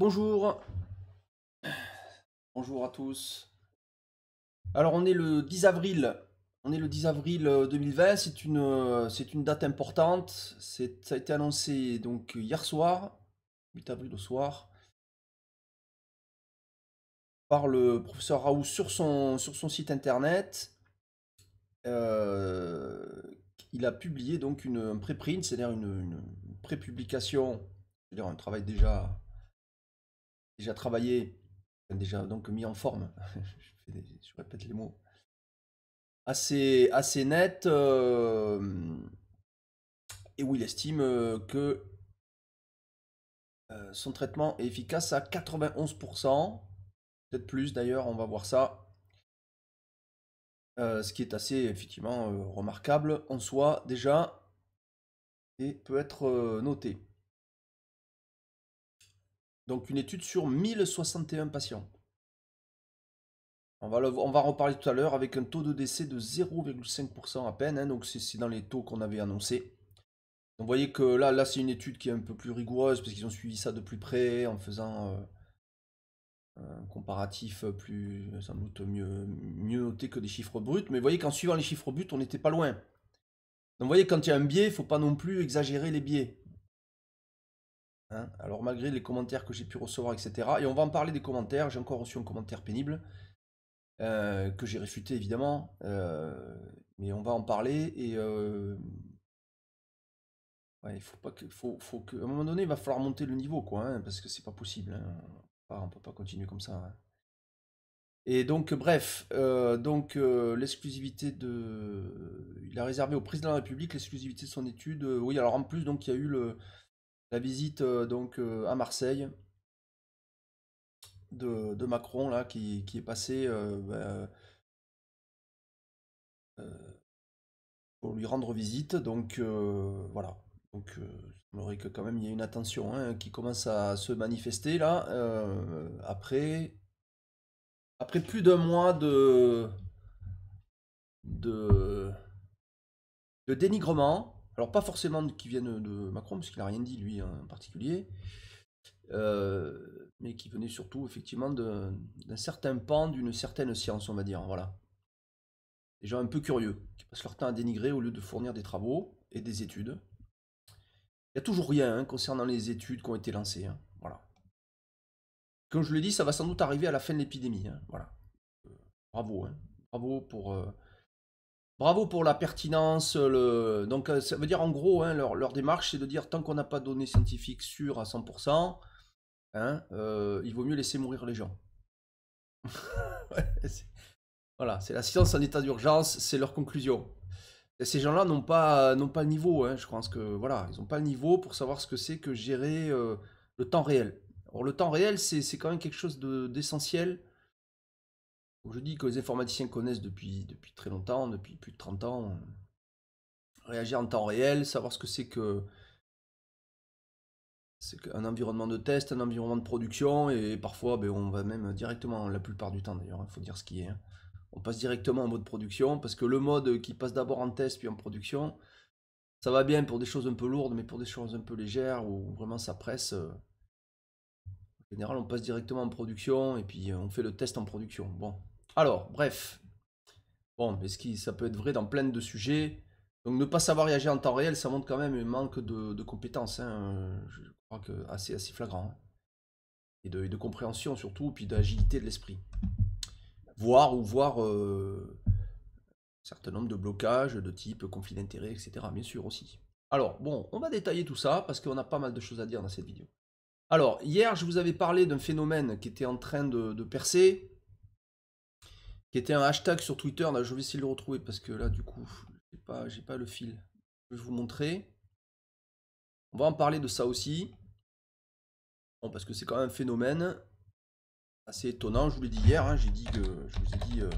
Bonjour. Bonjour à tous. Alors on est le 10 avril. On est le 10 avril 2020, euh, c'est une, euh, c'est une date importante. C'est, ça a été annoncé donc hier soir, 8 avril au soir, par le professeur Raoult sur son, sur son site internet. Euh, il a publié donc une, un préprint, c'est-à-dire une, une prépublication, c'est-à-dire un travail déjà déjà travaillé, déjà donc mis en forme, je, répète les mots, assez, assez net, euh, et où il estime euh, que euh, son traitement est efficace à 91%, peut-être plus d'ailleurs, on va voir ça. ce qui est assez effectivement remarquable en soi déjà et peut être noté. Donc une étude sur 1061 patients. On va, en on va reparler tout à l'heure avec un taux de décès de 0,5% à peine, hein, donc c'est dans les taux qu'on avait annoncés. Donc vous voyez que là, là c'est une étude qui est un peu plus rigoureuse parce qu'ils ont suivi ça de plus près en faisant euh, un comparatif plus sans doute mieux, mieux noté que des chiffres bruts. Mais vous voyez qu'en suivant les chiffres bruts, on n'était pas loin. Donc vous voyez, quand il y a un biais, il ne faut pas non plus exagérer les biais. Hein. Alors malgré les commentaires que j'ai pu recevoir, etc. Et on va en parler des commentaires. J'ai encore reçu un commentaire pénible euh, que j'ai réfuté évidemment, euh, mais on va en parler et euh, il faut pas que, faut, faut un moment donné, il va falloir monter le niveau quoi, hein, parce que c'est pas possible. Hein. On peut pas continuer comme ça. Et donc, bref, donc l'exclusivité de. Il a réservé au président de la République l'exclusivité de son étude. Oui, alors en plus, donc il y a eu le, la visite euh, donc euh, à Marseille de, Macron là qui, qui est passé euh, bah, pour lui rendre visite. Donc voilà. Donc il semblerait que quand même il y a une attention hein, qui commence à se manifester là. après, après plus d'un mois de, de dénigrement, alors pas forcément qui viennent de Macron, parce qu'il n'a rien dit lui en particulier, euh, mais qui venaient surtout effectivement d'un certain pan, d'une certaine science, on va dire. Voilà. Des gens un peu curieux, qui passent leur temps à dénigrer au lieu de fournir des travaux et des études. Il n'y a toujours rien hein, concernant les études qui ont été lancées. Hein, voilà. Comme je l'ai dit, ça va sans doute arriver à la fin de l'épidémie. Hein, voilà. Euh, bravo. Bravo pour euh, Bravo pour la pertinence. Donc, euh, ça veut dire en gros, hein, leur, démarche, c'est de dire tant qu'on n'a pas de données scientifiques sûres à 100%, hein, euh, il vaut mieux laisser mourir les gens. voilà, c'est la science en état d'urgence, c'est leur conclusion. ces gens-là n'ont pas, n'ont pas le niveau, hein, je pense que voilà, ils n'ont pas le niveau pour savoir ce que c'est que gérer euh, le temps réel. Or, le temps réel, c'est, quand même quelque chose d'essentiel je dis que les informaticiens connaissent depuis, depuis très longtemps, depuis plus de 30 ans, euh, réagir en temps réel, savoir ce que c'est que c'est qu'un environnement de test, un environnement de production, et parfois ben, on va même directement, la plupart du temps d'ailleurs, il faut dire ce qui est, hein. on passe directement en mode production, parce que le mode qui passe d'abord en test puis en production, ça va bien pour des choses un peu lourdes, mais pour des choses un peu légères, où vraiment ça presse, euh. en général on passe directement en production, et puis euh, on fait le test en production. Bon, alors, bref. Bon, est ce qui, ça peut être vrai dans plein de sujets. Donc ne pas savoir réagir en temps réel, ça montre quand même un manque de, compétences. Hein. Je crois que assez, assez flagrant. Hein. Et, de, compréhension surtout, puis d'agilité de l'esprit. Voir ou voir euh, un certain nombre de blocages de type conflit d'intérêts, etc. Bien sûr aussi. Alors, bon, on va détailler tout ça parce qu'on a pas mal de choses à dire dans cette vidéo. Alors, hier, je vous avais parlé d'un phénomène qui était en train de percer, qui était un hashtag sur Twitter. Là, je vais essayer de le retrouver parce que là, du coup, j'ai pas, pas le fil. Je vais vous montrer. On va en parler de ça aussi. Bon, parce que c'est quand même un phénomène assez étonnant. Je vous l'ai dit hier. Hein, j'ai dit que, je vous ai dit, euh,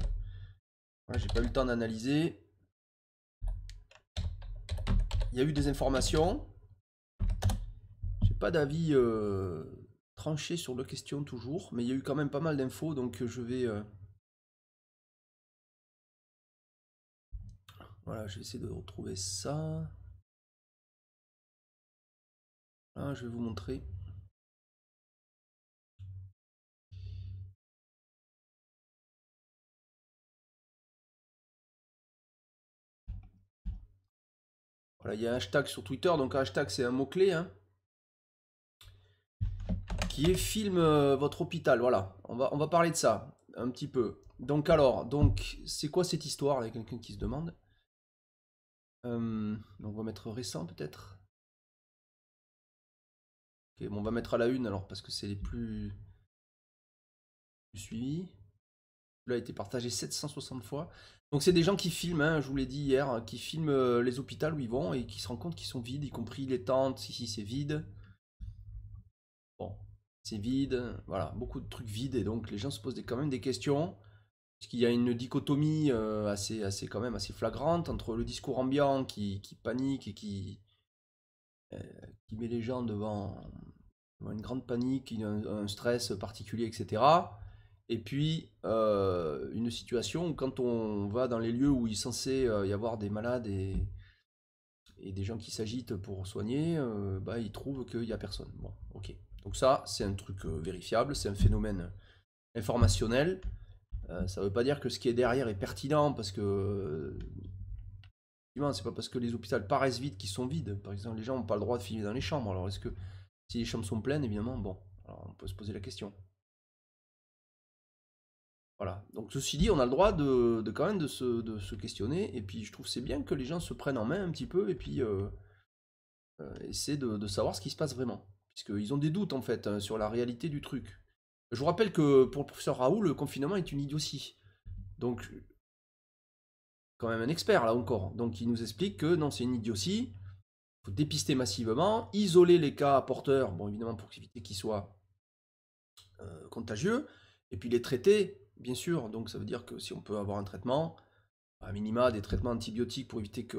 j'ai pas eu le temps d'analyser. Il y a eu des informations. J'ai pas d'avis euh, tranché sur la question toujours, mais il y a eu quand même pas mal d'infos, donc euh, je vais. Voilà, je vais essayer de retrouver ça. je vais vous montrer. Voilà, il y a un hashtag sur Twitter, donc hashtag c'est un mot-clé. Hein, qui est filme euh, votre hôpital, voilà. On va, on va parler de ça un petit peu. Donc alors, donc c'est quoi cette histoire, Il y a quelqu'un qui se demande euh, on va mettre récent peut-être. Ok, on va mettre à la une alors parce que c'est les plus, suivis. Celui-là a été partagé 760 fois. Donc c'est des gens qui filment, hein, je vous l'ai dit hier, hein, qui filment euh, les hôpitaux où ils vont et qui se rendent compte qu'ils sont vides, y compris les tentes, ici c'est vide. Bon, c'est vide, voilà, beaucoup de trucs vides et donc les gens se posent quand même des questions qu'il y a une dichotomie euh, assez, quand même assez flagrante entre le discours ambiant qui, panique et qui, euh, qui met les gens devant, une grande panique, un, stress particulier, etc. Et puis euh, une situation où quand on va dans les lieux où il est censé y avoir des malades et, et des gens qui s'agitent pour soigner, bah, ils trouvent qu'il n'y a personne. Bon, ok. Donc ça, c'est un truc vérifiable, c'est un phénomène informationnel. Euh, ça ne veut pas dire que ce qui est derrière est pertinent parce que. C'est pas parce que les hôpitaux paraissent vides qu'ils sont vides. Par exemple, les gens n'ont pas le droit de filmer dans les chambres. Alors, est-ce que si les chambres sont pleines, évidemment, bon, on peut se poser la question. Voilà. Donc, ceci dit, on a le droit de, quand même de se, questionner. Et puis, je trouve c'est bien que les gens se prennent en main un petit peu et puis euh, euh essaient de, savoir ce qui se passe vraiment. Puisqu'ils ont des doutes, en fait, hein, sur la réalité du truc. Je vous rappelle que pour le professeur Raoult, le confinement est une idiotie. Donc, quand même un expert là encore. Donc, il nous explique que non, c'est une idiotie. Il faut dépister massivement, isoler les cas porteurs, bon, évidemment, pour éviter qu'ils soient euh, contagieux, et puis les traiter, bien sûr. Donc, ça veut dire que si on peut avoir un traitement, à minima, des traitements antibiotiques pour éviter que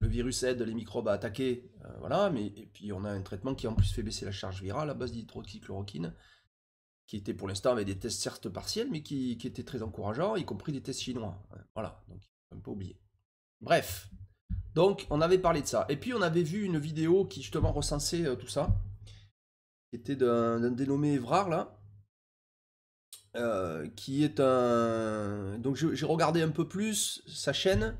le, virus aide les microbes à attaquer, euh, voilà, mais et puis on a un traitement qui en plus fait baisser la charge virale à base d'hydroxychloroquine qui était pour l'instant avec des tests certes partiels, mais qui, qui, étaient très encourageants, y compris des tests chinois. Hein. Voilà, donc il ne pas oublier. Bref, donc on avait parlé de ça. Et puis on avait vu une vidéo qui justement recensait euh, tout ça, qui était d'un dénommé Evrard, là, euh, qui est un... Donc j'ai regardé un peu plus sa chaîne.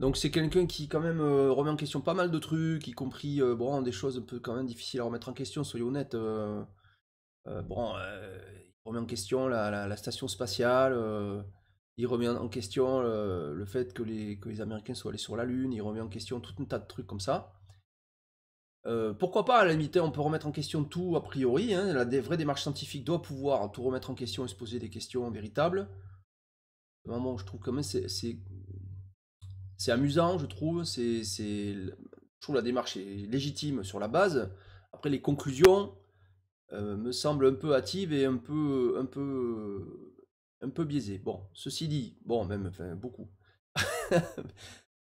Donc c'est quelqu'un qui quand même euh, remet en question pas mal de trucs, y compris bon, des choses un peu quand même difficiles à remettre en question, soyons honnêtes. Euh, bon, euh, il remet en question la, station spatiale, euh, il remet en question le fait que les, que les Américains soient allés sur la Lune, il remet en question tout un tas de trucs comme ça. pourquoi pas, à la limite, hein, on peut remettre en question tout a priori. Hein, la vraie démarche scientifique doit pouvoir tout remettre en question et se poser des questions véritables. moment je trouve quand même c'est c'est amusant, je trouve. C'est je trouve la démarche est légitime sur la base. Après les conclusions, euh, me semble un peu hâtive et un peu, un peu, un peu biaisé Bon, ceci dit, bon, même, enfin, beaucoup.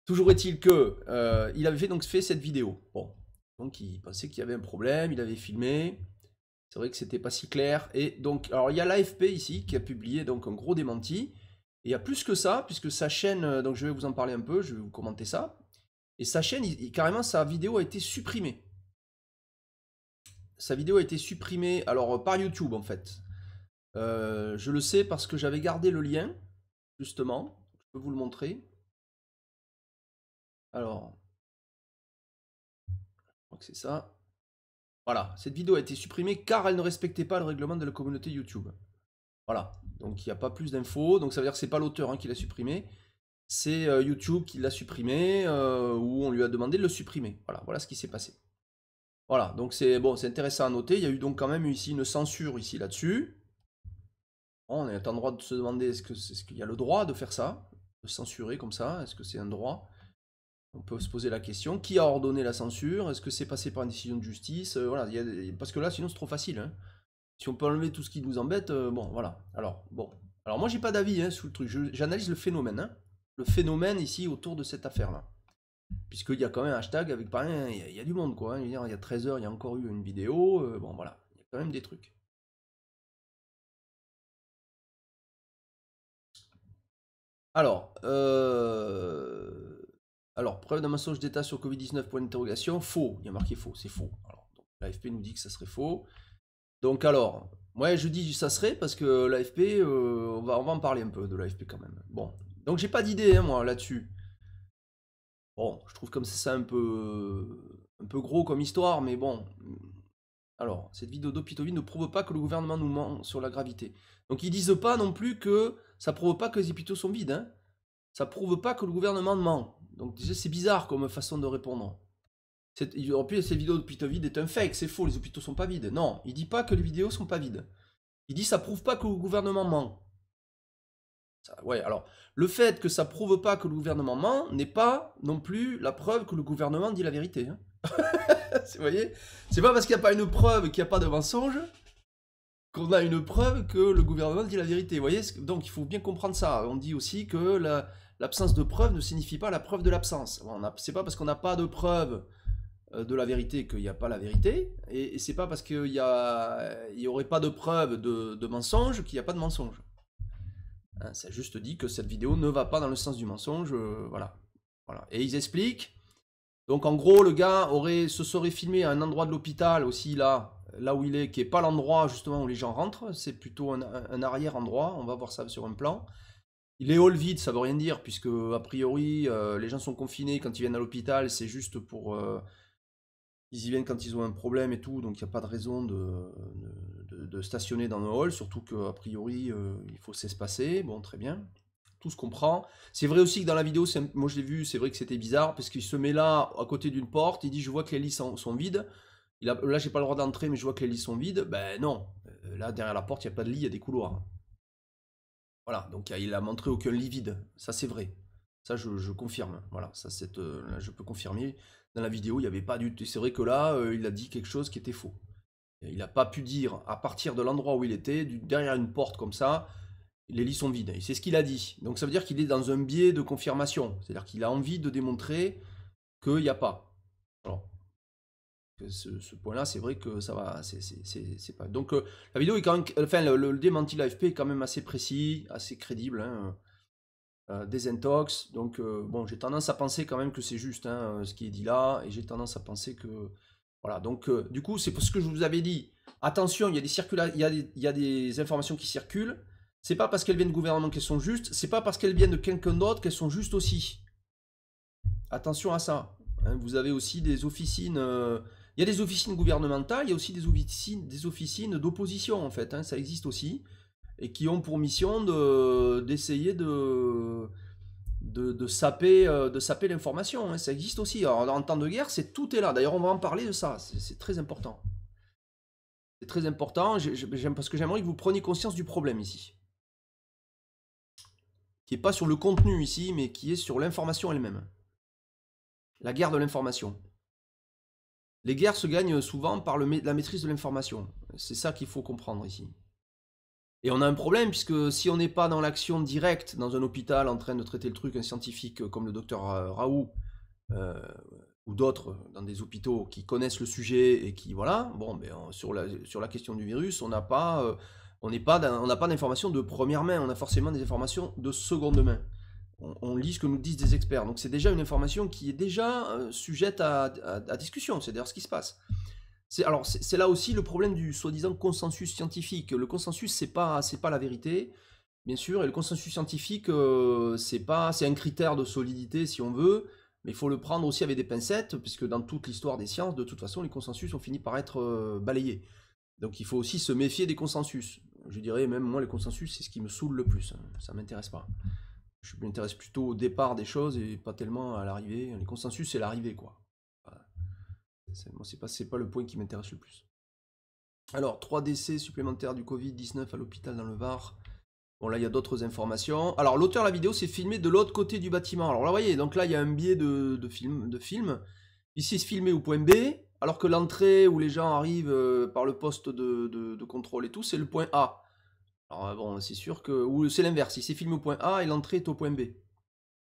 Toujours est-il que euh, il avait fait, donc fait cette vidéo. Bon, donc il pensait qu'il y avait un problème, il avait filmé. C'est vrai que c'était pas si clair. Et donc, alors il y a l'AFP ici qui a publié donc un gros démenti. Et il y a plus que ça, puisque sa chaîne, euh, donc je vais vous en parler un peu, je vais vous commenter ça. Et sa chaîne, carrément, sa vidéo a été supprimée. Sa vidéo a été supprimée, alors euh, par YouTube en fait. Euh, je le sais parce que j'avais gardé le lien, justement. Je peux vous le montrer. Alors, je crois que c'est ça. Voilà, cette vidéo a été supprimée car elle ne respectait pas le règlement de la communauté YouTube. Voilà, donc il n'y a pas plus d'infos, donc ça veut dire que c'est pas l'auteur hein, qui l'a supprimé, c'est euh, YouTube qui l'a supprimé, ou on lui a demandé de le supprimer. Voilà, voilà ce qui s'est passé. Voilà, donc c'est bon, c'est intéressant à noter. Il y a eu donc quand même ici une censure ici là-dessus. On est en droit de se demander est-ce qu'il y a le droit de faire ça, de censurer comme ça Est-ce que c'est un droit On peut se poser la question qui a ordonné la censure Est-ce que c'est passé par une décision de justice euh, Voilà, parce que là sinon c'est trop facile. Hein. Si on peut enlever tout ce qui nous embête, euh, bon voilà. Alors bon, alors moi j'ai pas d'avis hein, sur le truc. J'analyse le phénomène, hein. le phénomène ici autour de cette affaire là. Puisqu'il y a quand même un hashtag avec pas rien, il y, a du monde quoi. Hein. il y a 13 heures, il y a encore eu une vidéo. Euh, bon voilà, il y a quand même des trucs. Alors, euh, alors preuve d'un massage d'état sur Covid-19, point d'interrogation, faux, il y a marqué faux, c'est faux. l'AFP nous dit que ça serait faux. Donc alors, moi je dis ça serait parce que l'AFP, euh, on, va, en parler un peu de l'AFP quand même. Bon, donc j'ai pas d'idée hein, moi là-dessus. Bon, je trouve comme c'est ça un peu, un peu gros comme histoire, mais bon. Mm. Alors, cette vidéo d'Opitovi ne prouve pas que le gouvernement nous ment sur la gravité. Donc ils disent pas non plus que ça prouve pas que les hôpitaux sont vides. Hein. Ça prouve pas que le gouvernement ment. Donc déjà c'est bizarre comme façon de répondre. En plus, cette vidéo d'hôpitaux est un fake, c'est faux, les hôpitaux sont pas vides. Non, il dit pas que les vidéos sont pas vides. Il dit ça prouve pas que le gouvernement ment alors, le fait que ça prouve pas que le gouvernement ment n'est pas non plus la preuve que le gouvernement dit la vérité. Hein. Vous voyez C'est pas parce qu'il n'y a pas une preuve qu'il n'y a pas de mensonge qu'on a une preuve que le gouvernement dit la vérité. Vous voyez Donc il faut bien comprendre ça. On dit aussi que l'absence de preuve ne signifie pas la preuve de l'absence. C'est pas parce qu'on n'a pas de preuve euh, de la vérité qu'il n'y a pas la vérité, et, c'est pas parce qu'il n'y y aurait pas de preuve de, de mensonge qu'il n'y a pas de mensonge. Hein, ça juste dit que cette vidéo ne va pas dans le sens du mensonge, euh, voilà. voilà. Et ils expliquent. Donc en gros, le gars aurait, se serait filmé à un endroit de l'hôpital aussi, là, là où il est, qui n'est pas l'endroit justement où les gens rentrent, c'est plutôt un, arrière-endroit, on va voir ça sur un plan. Il est all vide, ça veut rien dire, puisque a priori, euh, les gens sont confinés quand ils viennent à l'hôpital, c'est juste pour... Euh, ils y viennent quand ils ont un problème et tout, donc il n'y a pas de raison de de, stationner dans le hall, surtout a priori, euh, il faut s'espacer. Bon, très bien. Tout se comprend. C'est vrai aussi que dans la vidéo, moi je l'ai vu, c'est vrai que c'était bizarre, parce qu'il se met là, à côté d'une porte, il dit je vois que les lits sont, vides. Il a, là, j'ai pas le droit d'entrer, mais je vois que les lits sont vides. Ben non, euh, là, derrière la porte, il n'y a pas de lit, il y a des couloirs. Voilà, donc il a montré aucun lit vide. Ça, c'est vrai. Ça, je, confirme. Voilà, ça, c'est, euh, je peux confirmer. Dans la vidéo, il n'y avait pas du tout. C'est vrai que là, il a dit quelque chose qui était faux. Il n'a pas pu dire, à partir de l'endroit où il était, derrière une porte comme ça, les lits sont vides. C'est ce qu'il a dit. Donc ça veut dire qu'il est dans un biais de confirmation. C'est-à-dire qu'il a envie de démontrer qu'il n'y a pas. Alors, ce, point-là, c'est vrai que ça va, c'est pas. Donc euh, la vidéo est quand même, enfin le, démenti de l'AFP est quand même assez précis, assez crédible. Hein. Euh, euh, des intox. Donc bon, j'ai tendance à penser quand même que c'est juste hein, ce qui est dit là, et j'ai tendance à penser que voilà, donc euh, du coup, c'est pour ce que je vous avais dit. Attention, il y a des, il informations qui circulent. C'est pas parce qu'elles viennent du gouvernement qu'elles sont justes, c'est pas parce qu'elles viennent de quelqu'un d'autre qu'elles sont justes aussi. Attention à ça. Hein, vous avez aussi des officines. Euh, il y a des officines gouvernementales, il y a aussi des officines des officines d'opposition en fait. Hein, ça existe aussi et qui ont pour mission d'essayer de, de, saper, euh, de saper l'information. Hein. Ça existe aussi. Alors, en temps de guerre, c'est tout est là. D'ailleurs, on va en parler de ça. C'est très important. C'est très important parce que j'aimerais que vous preniez conscience du problème ici. Qui n'est pas sur le contenu ici, mais qui est sur l'information elle-même. La guerre de l'information. Les guerres se gagnent souvent par la maîtrise de l'information. C'est ça qu'il faut comprendre ici. Et on a un problème, puisque si on n'est pas dans l'action directe, dans un hôpital, en train de traiter le truc, un scientifique comme le docteur euh, Raoult, euh, ou d'autres dans des hôpitaux qui connaissent le sujet et qui, voilà, bon, ben, sur, la, question du virus, on n'a pas... Euh, on pas d'informations de première main, on a forcément des informations de seconde main. On, lit ce que nous disent des experts. Donc c'est déjà une information qui est déjà sujette à, à discussion, c'est d'ailleurs ce qui se passe alors c'est là aussi le problème du soi-disant consensus scientifique. Le consensus c'est pas c'est pas la vérité, bien sûr, et le consensus scientifique euh, c'est pas c'est un critère de solidité si on veut, mais il faut le prendre aussi avec des pincettes puisque dans toute l'histoire des sciences, de toute façon, les consensus ont fini par être euh, balayés. Donc il faut aussi se méfier des consensus. Je dirais même moi les consensus c'est ce qui me saoule le plus. Hein. Ça m'intéresse pas. Je m'intéresse plutôt au départ des choses et pas tellement à l'arrivée. Les consensus c'est l'arrivée quoi c'est pas, le point qui m'intéresse le plus. Alors, 3 décès supplémentaires du Covid-19 à l'hôpital dans le Var. Bon, là, il y a d'autres informations. Alors, l'auteur de la vidéo s'est filmé de l'autre côté du bâtiment. Alors là, vous voyez, donc là, il y a un biais de, de, film, de film. Ici, se filmer au point B, alors que l'entrée où les gens arrivent euh, par le poste de, de contrôle et tout, c'est le point A. Alors, euh, bon, c'est sûr que... Ou c'est l'inverse, il s'est filmé au point A et l'entrée est au point B.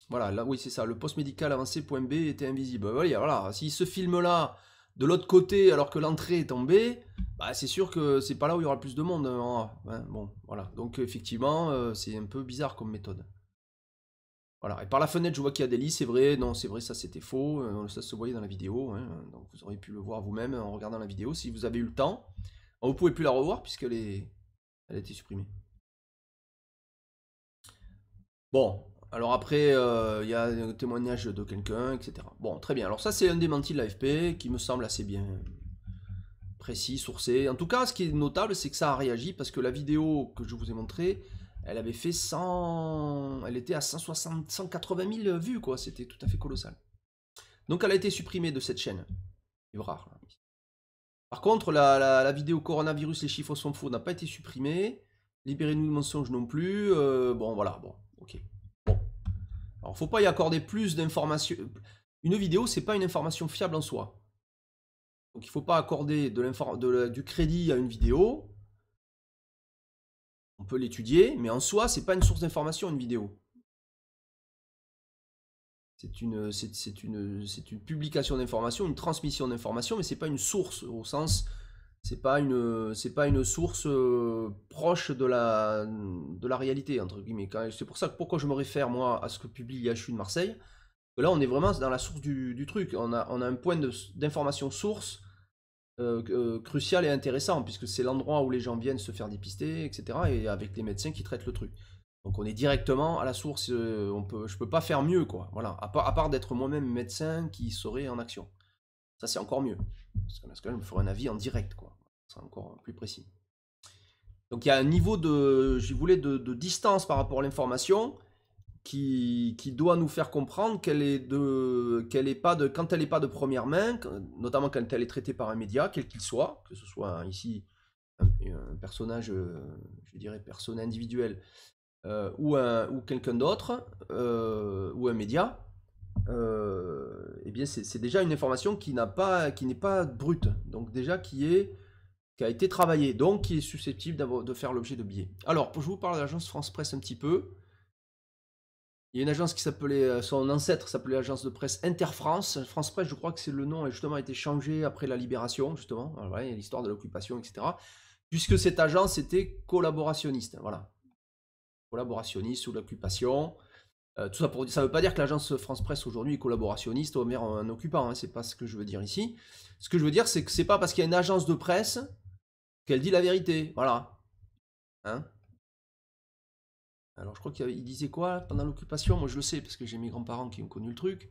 Voilà, oui, c'est ça. Le poste médical avancé.b était invisible. Bah, voilà, voilà. Si ce film-là, de l'autre côté, alors que l'entrée est tombée, bah, c'est sûr que c'est pas là où il y aura le plus de monde. Hein. Hein, bon, voilà. Donc, effectivement, euh, c'est un peu bizarre comme méthode. Voilà. Et par la fenêtre, je vois qu'il y a des lits, c'est vrai. Non, c'est vrai, ça c'était faux. Euh, ça se voyait dans la vidéo. Hein. Donc, vous auriez pu le voir vous-même en regardant la vidéo si vous avez eu le temps. Bah, vous pouvez plus la revoir puisqu'elle est... Elle a été supprimée. Bon, alors après, euh, il y a un témoignage de quelqu'un, etc. Bon, très bien. Alors ça, c'est un démenti de l'AFP qui me semble assez bien précis, sourcé. En tout cas, ce qui est notable, c'est que ça a réagi parce que la vidéo que je vous ai montrée, elle avait fait 100... Elle était à 160, 180 000 vues, quoi. C'était tout à fait colossal. Donc elle a été supprimée de cette chaîne. Rare. Hein. Par contre, la, vidéo coronavirus, les chiffres sont faux, n'a pas été supprimée. Libérez-nous de mensonges non plus. Euh, bon, voilà, bon, ok. Alors, faut pas y accorder plus d'informations. Une vidéo, c'est pas une information fiable en soi. Donc, il faut pas accorder du crédit à une vidéo. On peut l'étudier, mais en soi, ce n'est pas une source d'information, une vidéo. C'est une, publication d'information, une transmission d'informations, mais ce n'est pas une source au sens c'est pas une c'est pas une source euh, proche de la de la réalité entre guillemets. C'est pour ça que pourquoi je me réfère moi à ce que publie IHU de Marseille. Là, on est vraiment dans la source du, truc. On a, un point d'information source euh, euh, crucial et intéressant, puisque c'est l'endroit où les gens viennent se faire dépister, etc. Et avec les médecins qui traitent le truc. Donc on est directement à la source. on peut, je peux pas faire mieux, quoi. Voilà. À part, d'être moi-même médecin qui serait en action. Ça, c'est encore mieux. Parce que, parce que là, je me ferai un avis en direct, quoi. C'est encore plus précis. Donc il y a un niveau de, je voulais, de, distance par rapport à l'information qui, qui, doit nous faire comprendre qu'elle est de, qu'elle est pas de, quand elle n'est pas de première main, notamment quand elle est traitée par un média, quel qu'il soit, que ce soit ici un, personnage, euh, je dirais personne individuelle, euh, ou, un, ou quelqu'un d'autre, euh, ou un média, eh bien c'est déjà une information qui n'a pas, qui n'est pas brute, donc déjà qui est qui a été travaillé, donc qui est susceptible de faire l'objet de billets. Alors, je vous parle de l'agence France Presse un petit peu. Il y a une agence qui s'appelait, euh, son ancêtre s'appelait l'agence de presse Interfrance. France Presse, je crois que c'est le nom, a justement été changé après la libération, justement, l'histoire de l'occupation, etc. Puisque cette agence était collaborationniste, hein, voilà. Collaborationniste sous l'occupation. Euh, tout ça pour ça ne veut pas dire que l'agence France Presse aujourd'hui est collaborationniste au maire en, occupant, Ce hein, c'est pas ce que je veux dire ici. Ce que je veux dire, c'est que c'est pas parce qu'il y a une agence de presse qu'elle dit la vérité. Voilà. Hein Alors je crois qu'il disait quoi pendant l'occupation Moi je le sais parce que j'ai mes grands-parents qui ont connu le truc.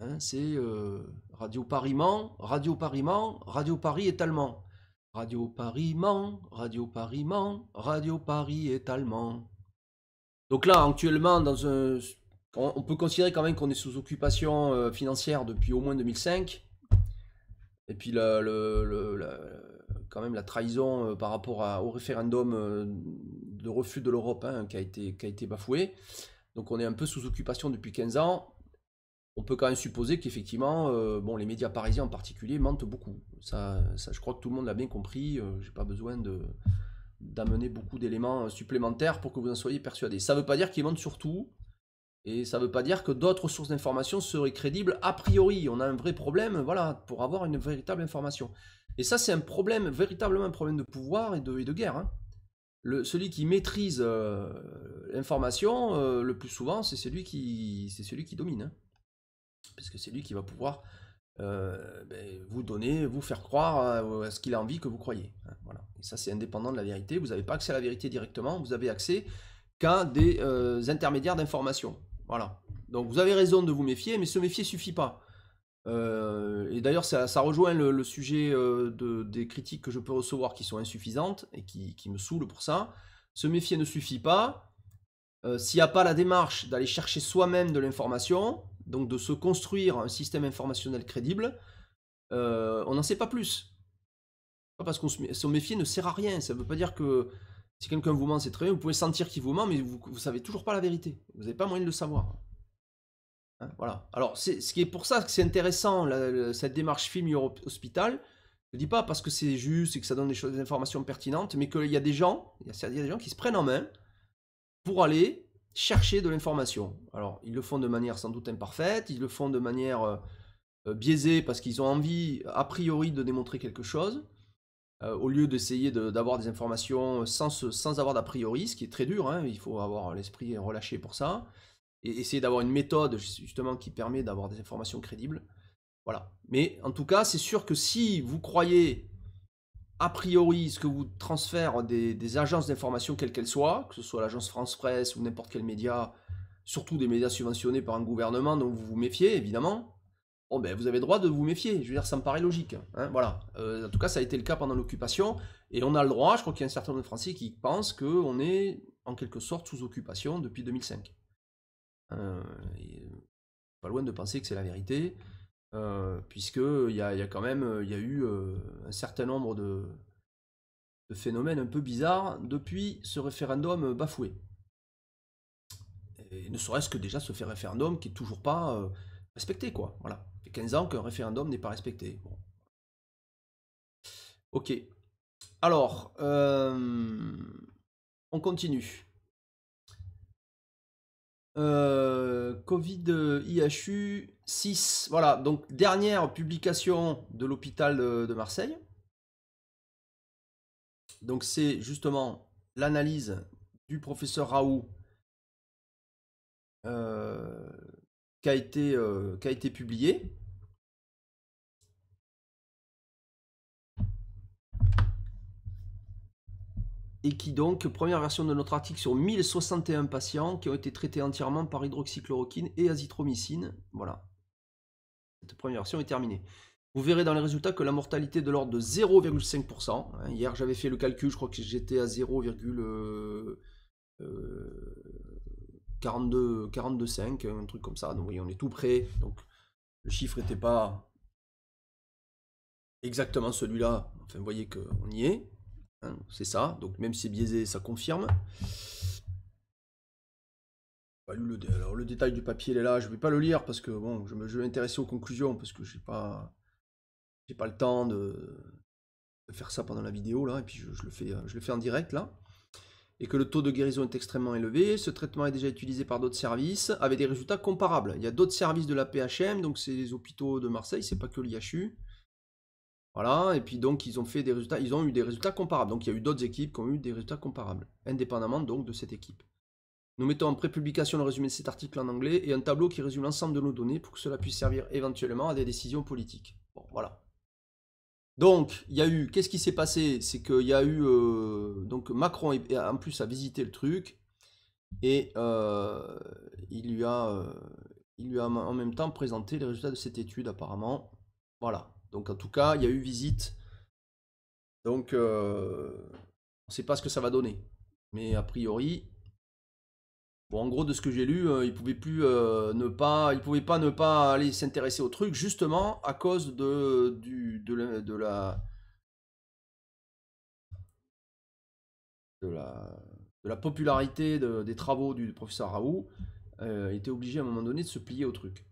Hein, c'est euh, Radio paris Radio paris Radio Paris est allemand. Radio Paris-Mans, Radio Paris-Mans, Radio Paris est allemand. Donc là, actuellement, dans un, on, peut considérer quand même qu'on est sous occupation euh, financière depuis au moins 2005. Et puis le, le, quand même la trahison euh, par rapport au référendum euh, de refus de l'Europe hein, qui, a été, qui a été bafoué. Donc on est un peu sous occupation depuis 15 ans. On peut quand même supposer qu'effectivement, euh, bon, les médias parisiens en particulier mentent beaucoup. Ça, je crois que tout le monde l'a bien compris. Je J'ai pas besoin d'amener beaucoup d'éléments supplémentaires pour que vous en soyez persuadés. Ça ne veut pas dire qu'ils mentent sur tout. Et ça ne veut pas dire que d'autres sources d'informations seraient crédibles a priori. On a un vrai problème, voilà, pour avoir une véritable information. Et ça, c'est un problème, véritablement un problème de pouvoir et de, guerre. Hein. celui qui maîtrise euh, l'information, euh, le plus souvent, c'est celui qui, c'est celui qui domine. Hein. Parce que c'est lui qui va pouvoir euh, ben, vous donner, vous faire croire à ce qu'il a envie que vous croyez. Hein, voilà. Et ça, c'est indépendant de la vérité. Vous n'avez pas accès à la vérité directement, vous avez accès qu'à des intermédiaires d'information. Voilà. Donc vous avez raison de vous méfier, mais se méfier suffit pas. Euh, et d'ailleurs, ça, ça, rejoint le, sujet euh, des critiques que je peux recevoir qui sont insuffisantes et qui, me saoulent pour ça. Se méfier ne suffit pas. Euh, s'il n'y a pas la démarche d'aller chercher soi-même de l'information, donc de se construire un système informationnel crédible, on n'en sait pas plus. Pas parce qu'on se méfier ne sert à rien. Ça ne veut pas dire que si quelqu'un vous ment, c'est très bien. Vous pouvez sentir qu'il vous ment, mais vous ne savez toujours pas la vérité. Vous n'avez pas moyen de le savoir. Hein, voilà. Alors, c'est ce qui est pour ça que c'est intéressant, cette démarche film hospital. Je ne dis pas parce que c'est juste et que ça donne des, choses, des informations pertinentes, mais qu'il y a des gens, il y a des gens qui se prennent en main pour aller chercher de l'information. Alors, ils le font de manière sans doute imparfaite, ils le font de manière euh, biaisée parce qu'ils ont envie, a priori, de démontrer quelque chose. Euh, au lieu d'essayer d'avoir des informations sans, avoir d'a priori, ce qui est très dur, hein, il faut avoir l'esprit relâché pour ça, et essayer d'avoir une méthode justement qui permet d'avoir des informations crédibles. Voilà. Mais en tout cas, c'est sûr que si vous croyez a priori ce que vous transfère des, des agences d'information, quelles qu'elles soient, que ce soit l'agence France Presse ou n'importe quel média, surtout des médias subventionnés par un gouvernement dont vous vous méfiez évidemment, Oh, ben, vous avez le droit de vous méfier. Je veux dire, ça me paraît logique. Hein. voilà. Euh, en tout cas, ça a été le cas pendant l'occupation. Et on a le droit, je crois qu'il y a un certain nombre de Français qui pensent qu'on est en quelque sorte sous occupation depuis 2005. Euh, euh, pas loin de penser que c'est la vérité, euh, puisqu'il y, a, quand même y a eu un certain nombre de, de phénomènes un peu bizarres depuis ce référendum bafoué. Et ne serait-ce que déjà ce référendum qui est toujours pas respecté, quoi. Voilà. Ça fait 15 ans qu'un référendum n'est pas respecté. Ok. Alors, euh, on continue. Euh, Covid IHU 6. Voilà, donc dernière publication de l'hôpital de, Marseille. Donc c'est justement l'analyse du professeur Raoult euh, qui a été, euh, qui a été publié. Et qui donc, première version de notre article sur 1061 patients qui ont été traités entièrement par hydroxychloroquine et azithromycine. Voilà. Cette première version est terminée. Vous verrez dans les résultats que la mortalité est de l'ordre de 0,5%. Hein. Hier, j'avais fait le calcul, je crois que j'étais à 0, 42, 42,5, euh, un truc comme ça. Donc oui, on est tout près. Donc le chiffre n'était pas exactement celui-là. Enfin, vous voyez qu'on y est. Hein, c'est ça. Donc même si c'est biaisé, ça confirme. alors le détail du papier, il est là. Je ne vais pas le lire parce que bon, je, me, je vais m'intéresser aux conclusions parce que j'ai pas, j'ai pas le temps de, faire ça pendant la vidéo là. Et puis je le fais, je le fais en direct là et que le taux de guérison est extrêmement élevé. Ce traitement est déjà utilisé par d'autres services avec des résultats comparables. Il y a d'autres services de la PHM, donc c'est les hôpitaux de Marseille, c'est pas que l'IHU. Voilà, et puis donc ils ont fait des résultats, ils ont eu des résultats comparables. Donc il y a eu d'autres équipes qui ont eu des résultats comparables, indépendamment donc de cette équipe. Nous mettons en prépublication le résumé de cet article en anglais et un tableau qui résume l'ensemble de nos données pour que cela puisse servir éventuellement à des décisions politiques. Bon, voilà. Donc, il y a eu, qu'est-ce qui s'est passé C'est qu'il y a eu, euh, donc Macron en plus a visité le truc et euh, il, lui a, euh, il lui a en même temps présenté les résultats de cette étude apparemment. Voilà, donc en tout cas, il y a eu visite. Donc, on ne sait pas ce que ça va donner. Mais a priori, Bon, en gros, de ce que j'ai lu, euh, il pouvait plus euh, ne pas, il pouvait pas ne pas aller s'intéresser au truc, justement à cause de la popularité des travaux du, professeur Raoult. il euh, était obligé à un moment donné de se plier au truc.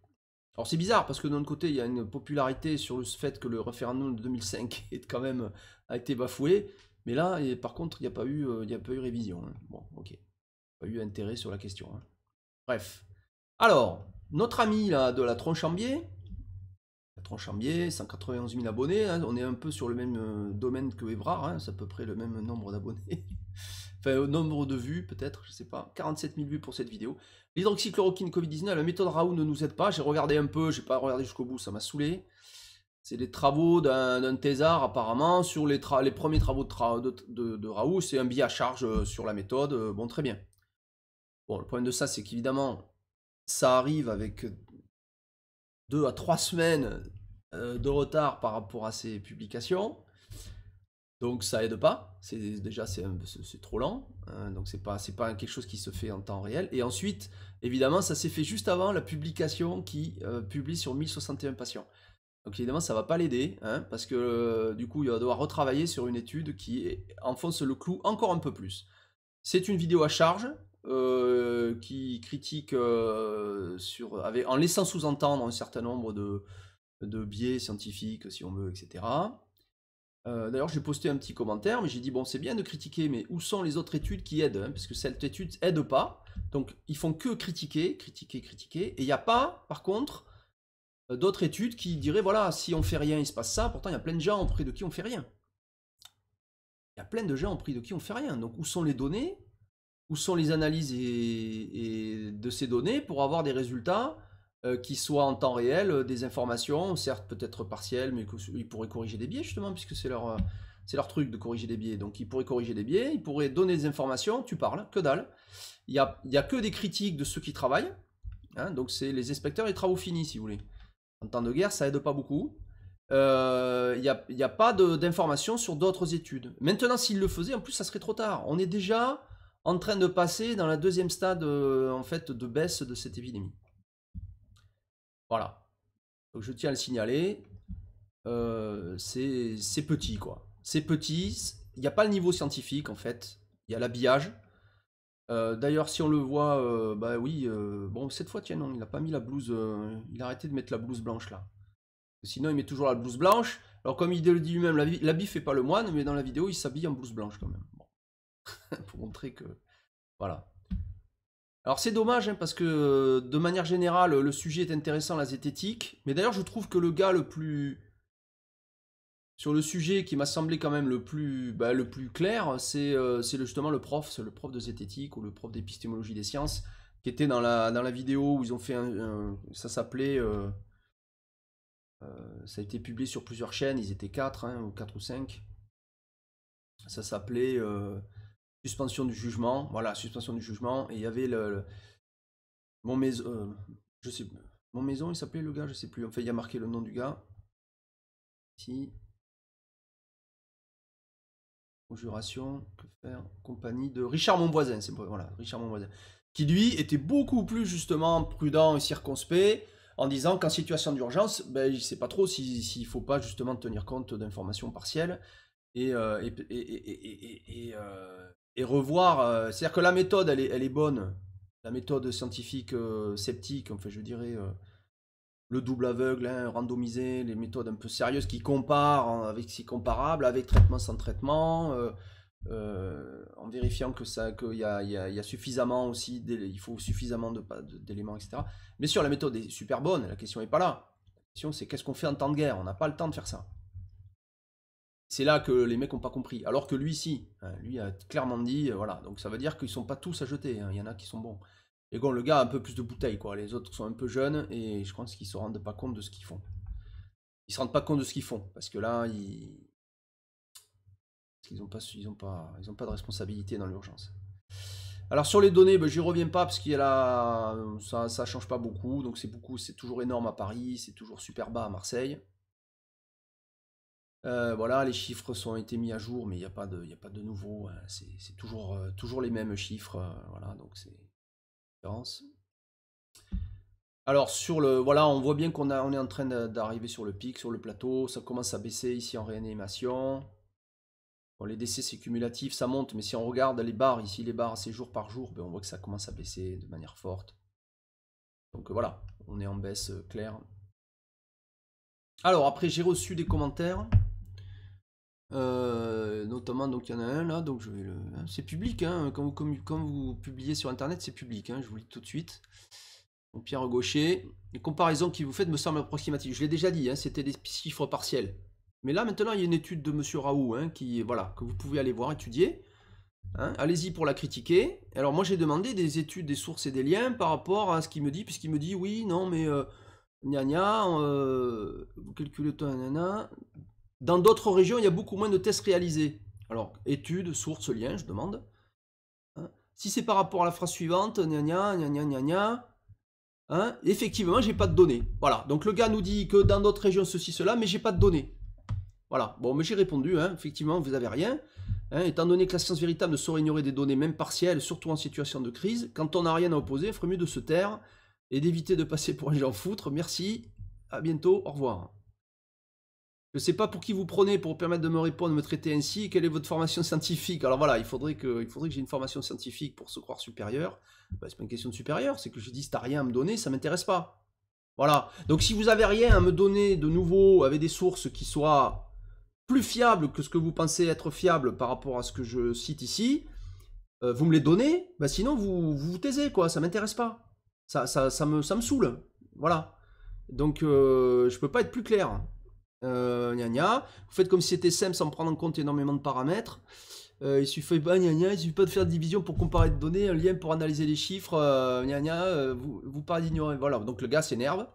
Alors c'est bizarre parce que d'un côté il y a une popularité sur le fait que le référendum de 2005 quand même a été bafoué, mais là par contre il n'y a pas eu il révision. Hein. Bon, ok pas eu intérêt sur la question. Hein. Bref. Alors, notre ami là, de la tronche en biais, la tronche Tronchambier, 191 000 abonnés, hein, on est un peu sur le même euh, domaine que Evrard, hein, c'est à peu près le même nombre d'abonnés. enfin, au nombre de vues peut-être, je sais pas. 47 000 vues pour cette vidéo. L'hydroxychloroquine Covid-19, la méthode Raoult ne nous aide pas. J'ai regardé un peu, j'ai pas regardé jusqu'au bout, ça m'a saoulé. C'est des travaux d'un thésard apparemment sur les, les premiers travaux de, tra de, Raoult. C'est un billet à charge euh, sur la méthode. Euh, bon, très bien. Bon, le problème de ça, c'est qu'évidemment, ça arrive avec euh, deux à trois semaines euh, de retard par rapport à ces publications. Donc ça aide pas. déjà c'est trop lent. Hein. donc c'est pas pas quelque chose qui se fait en temps réel. Et ensuite, évidemment, ça s'est fait juste avant la publication qui euh, publie sur 1061 patients. Donc évidemment, ça ne va pas l'aider hein, parce que du coup, il va devoir retravailler sur une étude qui enfonce le clou encore un peu plus. C'est une vidéo à charge. Euh, qui critiquent euh, sur, avec, en laissant sous-entendre un certain nombre de, de, biais scientifiques, si on veut, etc. Euh, d'ailleurs, j'ai posté un petit commentaire, mais j'ai dit bon, c'est bien de critiquer, mais où sont les autres études qui aident hein, Parce que cette étude aide pas, donc ils font que critiquer, critiquer, critiquer, et il n'y a pas, par contre, d'autres études qui diraient voilà, si on fait rien, il se passe ça. Pourtant, il y a plein de gens auprès de qui on fait rien. Il y a plein de gens auprès de qui on fait rien. Donc, où sont les données où sont les analyses et, de ces données pour avoir des résultats euh, qui soient en temps réel, euh, des informations, certes peut-être partielles, mais ils pourraient corriger des biais justement, puisque c'est leur, euh, c'est leur truc de corriger des biais. Donc ils pourraient corriger des biais, ils pourraient donner des informations, tu parles, que dalle. Il n'y a, a, que des critiques de ceux qui travaillent. Hein, donc c'est les inspecteurs et les travaux finis, si vous voulez. En temps de guerre, ça aide pas beaucoup. Il n'y a, a, pas d'informations sur d'autres études. Maintenant, s'ils le faisaient, en plus, ça serait trop tard. On est déjà en train de passer dans la deuxième stade euh, en fait de baisse de cette épidémie. Voilà. Donc je tiens à le signaler. Euh, c'est petit quoi. C'est petit. Il n'y a pas le niveau scientifique en fait. Il y a l'habillage. Euh, d'ailleurs, si on le voit, bah oui, bon, cette fois, tiens, non, il n'a pas mis la blouse, il a arrêté de mettre la blouse blanche là. Sinon, il met toujours la blouse blanche. Alors, comme il le dit lui-même, l'habit fait pas le moine, mais dans la vidéo, il s'habille en blouse blanche quand même. pour montrer que. Voilà. Alors c'est dommage hein, parce que euh, de manière générale le sujet est intéressant la zététique, mais d'ailleurs je trouve que le gars le plus sur le sujet qui m'a semblé quand même le plus bah, le plus clair, c'est euh, justement le prof, C'est le prof de zététique ou le prof d'épistémologie des sciences qui était dans la dans la vidéo où ils ont fait un, ça s'appelait euh, ça a été publié sur plusieurs chaînes, ils étaient quatre hein, ou quatre ou cinq. Ça s'appelait suspension du jugement, voilà, suspension du jugement, et il y avait le, mon maison, euh, je sais, mon maison, il s'appelait le gars, je sais plus, en fait, il y a marqué le nom du gars, ici, conjuration, que faire, compagnie de Richard Monvoisin, c'est bon, voilà, Richard Monvoisin, qui lui était beaucoup plus justement prudent et circonspect, en disant qu'en situation d'urgence, ben, je ne sais pas trop s'il faut pas justement tenir compte d'informations partielles et, euh, et, euh, et revoir. Euh, c'est-à-dire que la méthode, elle est, bonne. La méthode scientifique euh, sceptique, sceptique, fait, je dirais, euh, le double aveugle, hein, randomisé, les méthodes un peu sérieuses qui comparent hein, avec si comparable, avec traitement sans traitement, en vérifiant que ça, qu'il y a, suffisamment aussi, il faut suffisamment d'éléments, etc. Mais sur la méthode est super bonne. La question n'est pas là. La question, c'est qu'est-ce qu'on fait en temps de guerre On n'a pas le temps de faire ça. C'est là que les mecs n'ont pas compris. Alors que lui, si. Hein, lui a clairement dit, euh, voilà. Donc ça veut dire qu'ils ne sont pas tous à jeter. Hein. Il y en a qui sont bons. Et bon, le gars a un peu plus de bouteilles, quoi. Les autres sont un peu jeunes et je pense qu'ils ne se rendent pas compte de ce qu'ils font. Ils se rendent pas compte de ce qu'ils font parce que là, ils. n'ont pas, ils ont pas, ils pas de responsabilité dans l'urgence. Alors sur les données, ben, j'y reviens pas parce qu'il a ça, ça change pas beaucoup. Donc c'est beaucoup, c'est toujours énorme à Paris, c'est toujours super bas à Marseille. Euh, voilà, les chiffres sont été mis à jour, mais il n'y a pas de, a pas de nouveau. Hein. C'est toujours, euh, toujours les mêmes chiffres. Euh, voilà, donc c'est différence. Alors sur le, voilà, on voit bien qu'on on est en train d'arriver sur le pic, sur le plateau. Ça commence à baisser ici en réanimation. Bon, les décès c'est cumulatif, ça monte, mais si on regarde les barres ici, les barres c'est jour par jour, ben, on voit que ça commence à baisser de manière forte. Donc voilà, on est en baisse claire. Alors après j'ai reçu des commentaires. Euh, notamment, donc il y en a un là, donc je vais le. Hein. C'est public, hein. quand, vous, quand vous publiez sur internet, c'est public, hein, je vous le dis tout de suite. Pierre Gaucher, les comparaisons qu'il vous faites me semblent approximatives. Je l'ai déjà dit, c'était des chiffres partiels. Mais là, maintenant, il y a une étude de monsieur Raoult qui, voilà, que vous pouvez aller voir, étudier. Allez-y pour la critiquer. Alors, moi, j'ai demandé des études, des sources et des liens par rapport à ce qu'il me dit, puisqu'il me dit oui, non, mais. Euh, gna euh, vous calculez toi nana. Dans d'autres régions, il y a beaucoup moins de tests réalisés. Alors, études, sources, liens, je demande. Hein. si c'est par rapport à la phrase suivante, gna gna gna gna gna hein, effectivement, j'ai pas de données. Voilà, donc le gars nous dit que dans d'autres régions, ceci, cela, mais j'ai pas de données. Voilà, bon, mais j'ai répondu, hein. effectivement, vous n'avez rien. Hein. étant donné que la science véritable ne saurait ignorer des données, même partielles, surtout en situation de crise, quand on n'a rien à opposer, il ferait mieux de se taire et d'éviter de passer pour un genre foutre. Merci, à bientôt, au revoir. Je ne sais pas pour qui vous prenez pour permettre de me répondre, de me traiter ainsi. Quelle est votre formation scientifique Alors voilà, il faudrait que, que j'ai une formation scientifique pour se croire supérieur. Bah, c'est pas une question de supérieur, c'est que je dis, t'as rien à me donner, ça m'intéresse pas. Voilà. Donc si vous avez rien à me donner de nouveau, avec des sources qui soient plus fiables que ce que vous pensez être fiable par rapport à ce que je cite ici, euh, vous me les donnez. Bah, sinon vous, vous, taisez quoi, ça m'intéresse pas. Ça, ça, me, ça me saoule. Voilà. Donc euh, je peux pas être plus clair euh, Vous faites comme si c'était simple sans prendre en compte énormément de paramètres. Euh, il suffit pas, suffit pas de faire de division pour comparer de données, un lien pour analyser les chiffres, euh, euh vous, vous parlez d'ignorer. Voilà, donc le gars s'énerve.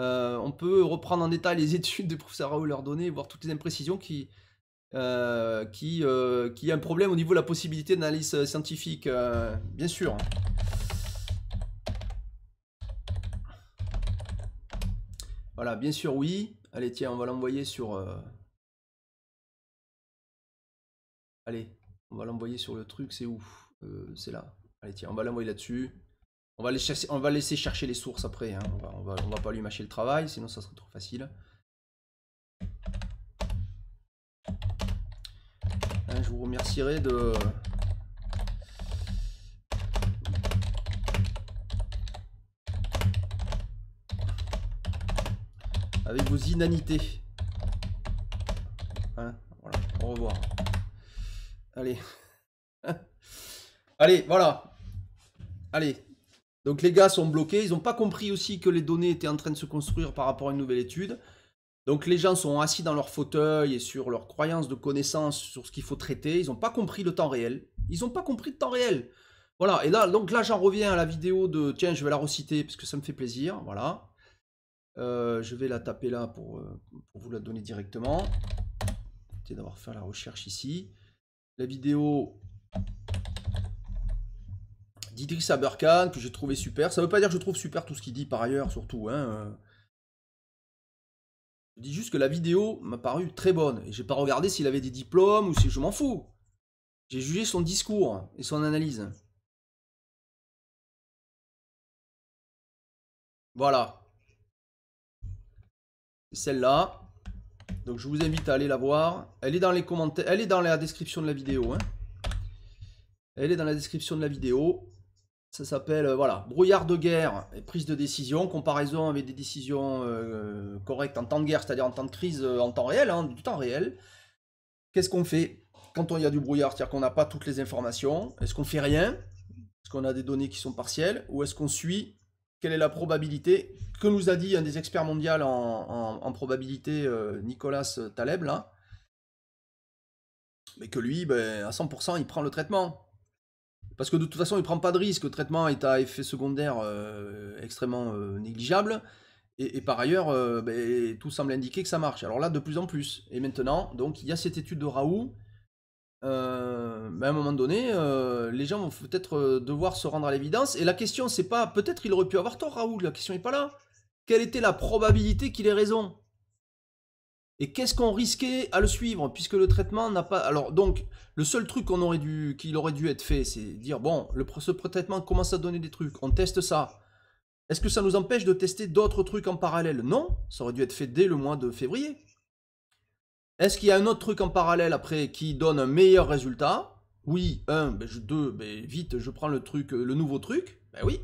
Euh, on peut reprendre en détail les études de professeur Raoult, leurs données, voir toutes les imprécisions qui, qui, qui a un problème au niveau de la possibilité d'analyse scientifique, bien sûr. Voilà, bien sûr, oui. Allez, tiens, on va l'envoyer sur... Euh, allez, on va l'envoyer sur le truc, c'est où euh, C'est là. Allez, tiens, on va l'envoyer là-dessus. On va, on va laisser chercher les sources après. Hein. On, va, va, pas lui mâcher le travail, sinon ça serait trop facile. Hein, je vous remercierai de... avec vos inanités. voilà, au revoir. Allez. Allez, voilà. Allez. Donc les gars sont bloqués. Ils n'ont pas compris aussi que les données étaient en train de se construire par rapport à une nouvelle étude. Donc les gens sont assis dans leur fauteuil et sur leur croyance de connaissance sur ce qu'il faut traiter. Ils n'ont pas compris le temps réel. Ils n'ont pas compris le temps réel. Voilà. Et là, donc là, j'en reviens à la vidéo de. Tiens, je vais la reciter parce que ça me fait plaisir. Voilà. Euh, je vais la taper là pour, euh, vous la donner directement. d'avoir fait la recherche ici. La vidéo d'Idriss Aberkan que j'ai trouvé super. Ça ne veut pas dire que je trouve super tout ce qu'il dit par ailleurs, surtout. Hein, euh. Je dis juste que la vidéo m'a paru très bonne. Et j'ai pas regardé s'il avait des diplômes ou si je m'en fous. J'ai jugé son discours et son analyse. Voilà celle-là. Donc je vous invite à aller la voir. Elle est dans les commentaires, elle est dans la description de la vidéo. Hein. Elle est dans la description de la vidéo. Ça s'appelle euh, voilà brouillard de guerre et prise de décision, comparaison avec des décisions euh, correctes en temps de guerre, c'est-à-dire en temps de crise, euh, en temps réel, hein, du temps réel. Qu'est-ce qu'on fait quand on y a du brouillard, c'est-à-dire qu'on n'a pas toutes les informations Est-ce qu'on fait rien Est-ce qu'on a des données qui sont partielles Ou est-ce qu'on suit quelle est la probabilité que nous a dit un des experts mondiaux en, probabilité, euh, Nicolas Taleb, là, mais que lui, ben, à 100%, il prend le traitement. Parce que de toute façon, il ne prend pas de risque. Le traitement est à effet secondaire euh, extrêmement euh, négligeable. Et, par ailleurs, ben, tout semble indiquer que ça marche. Alors là, de plus en plus. Et maintenant, donc, il y a cette étude de Raoult mais euh, ben, à un moment donné, euh, les gens vont peut-être euh, devoir se rendre à l'évidence. Et la question, c'est pas peut-être il aurait pu avoir tort, Raoul. La question n'est pas là. Quelle était la probabilité qu'il ait raison Et qu'est-ce qu'on risquait à le suivre puisque le traitement n'a pas. Alors donc, le seul truc qu'on aurait dû, qu'il aurait dû être fait, c'est dire bon, le, ce traitement commence à donner des trucs. On teste ça. Est-ce que ça nous empêche de tester d'autres trucs en parallèle Non, ça aurait dû être fait dès le mois de février. Est-ce qu'il y a un autre truc en parallèle après qui donne un meilleur résultat Oui, un, ben, deux, ben, vite, je prends le truc, euh, le nouveau truc. Ben oui.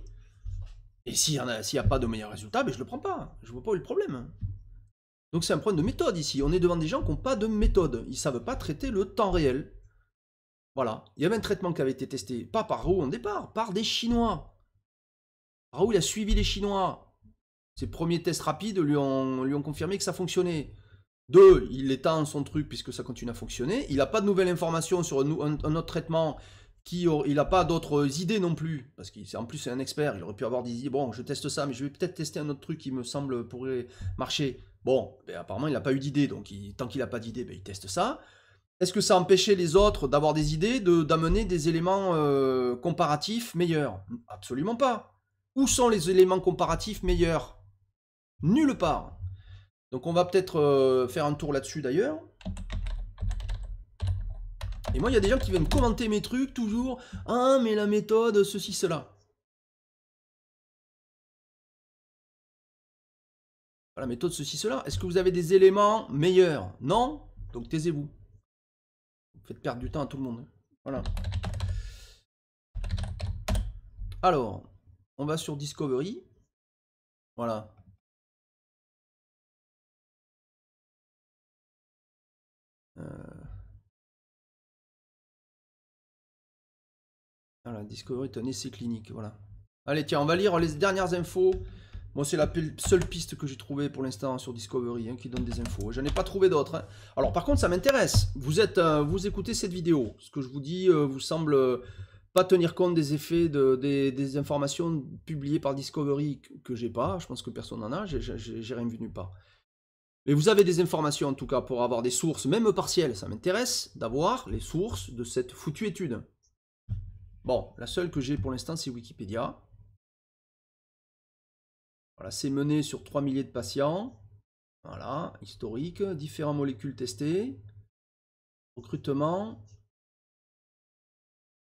Et s'il n'y a, pas de meilleur résultat, ben, je ne le prends pas. Je ne vois pas où est le problème. Donc c'est un problème de méthode ici. On est devant des gens qui n'ont pas de méthode. Ils ne savent pas traiter le temps réel. Voilà. Il y avait un traitement qui avait été testé, pas par Raoult en départ, par des Chinois. Raoult, a suivi les Chinois. Ses premiers tests rapides lui ont, lui ont confirmé que ça fonctionnait. Deux, il étend son truc puisque ça continue à fonctionner. Il n'a pas de nouvelles informations sur un, autre traitement. Qui, il n'a pas d'autres euh, idées non plus. Parce qu'en plus, c'est un expert. Il aurait pu avoir des idées. Bon, je teste ça, mais je vais peut-être tester un autre truc qui me semble pourrait marcher. Bon, ben, apparemment, il n'a pas eu d'idée. Donc, tant qu'il n'a pas d'idée, ben, il teste ça. Est-ce que ça empêchait les autres d'avoir des idées, d'amener des éléments euh, comparatifs meilleurs Absolument pas. Où sont les éléments comparatifs meilleurs Nulle part. Donc on va peut-être euh, faire un tour là-dessus d'ailleurs. Et moi, il y a des gens qui viennent commenter mes trucs toujours. Ah, mais la méthode, ceci, cela. La méthode, ceci, cela. Est-ce que vous avez des éléments meilleurs Non Donc taisez-vous. Vous faites perdre du temps à tout le monde. Voilà. Alors, on va sur Discovery. Voilà. Euh, discovery est un essai clinique, voilà. Allez, tiens, on va lire les dernières infos. Moi, c'est la seule piste que j'ai trouvée pour l'instant sur Discovery hein, qui donne des infos. Je ai pas trouvé d'autres. Hein. Alors, par contre, ça m'intéresse. Vous êtes, euh, vous écoutez cette vidéo. Ce que je vous dis euh, vous semble pas tenir compte des effets des, des, informations publiées par Discovery que j'ai pas. Je pense que personne n'en a. J'ai rien vu nulle part. Mais vous avez des informations en tout cas pour avoir des sources, même partielles. Ça m'intéresse d'avoir les sources de cette foutue étude. Bon, la seule que j'ai pour l'instant, c'est Wikipédia. Voilà, c'est mené sur 3 milliers de patients. Voilà, historique, différentes molécules testées, recrutement,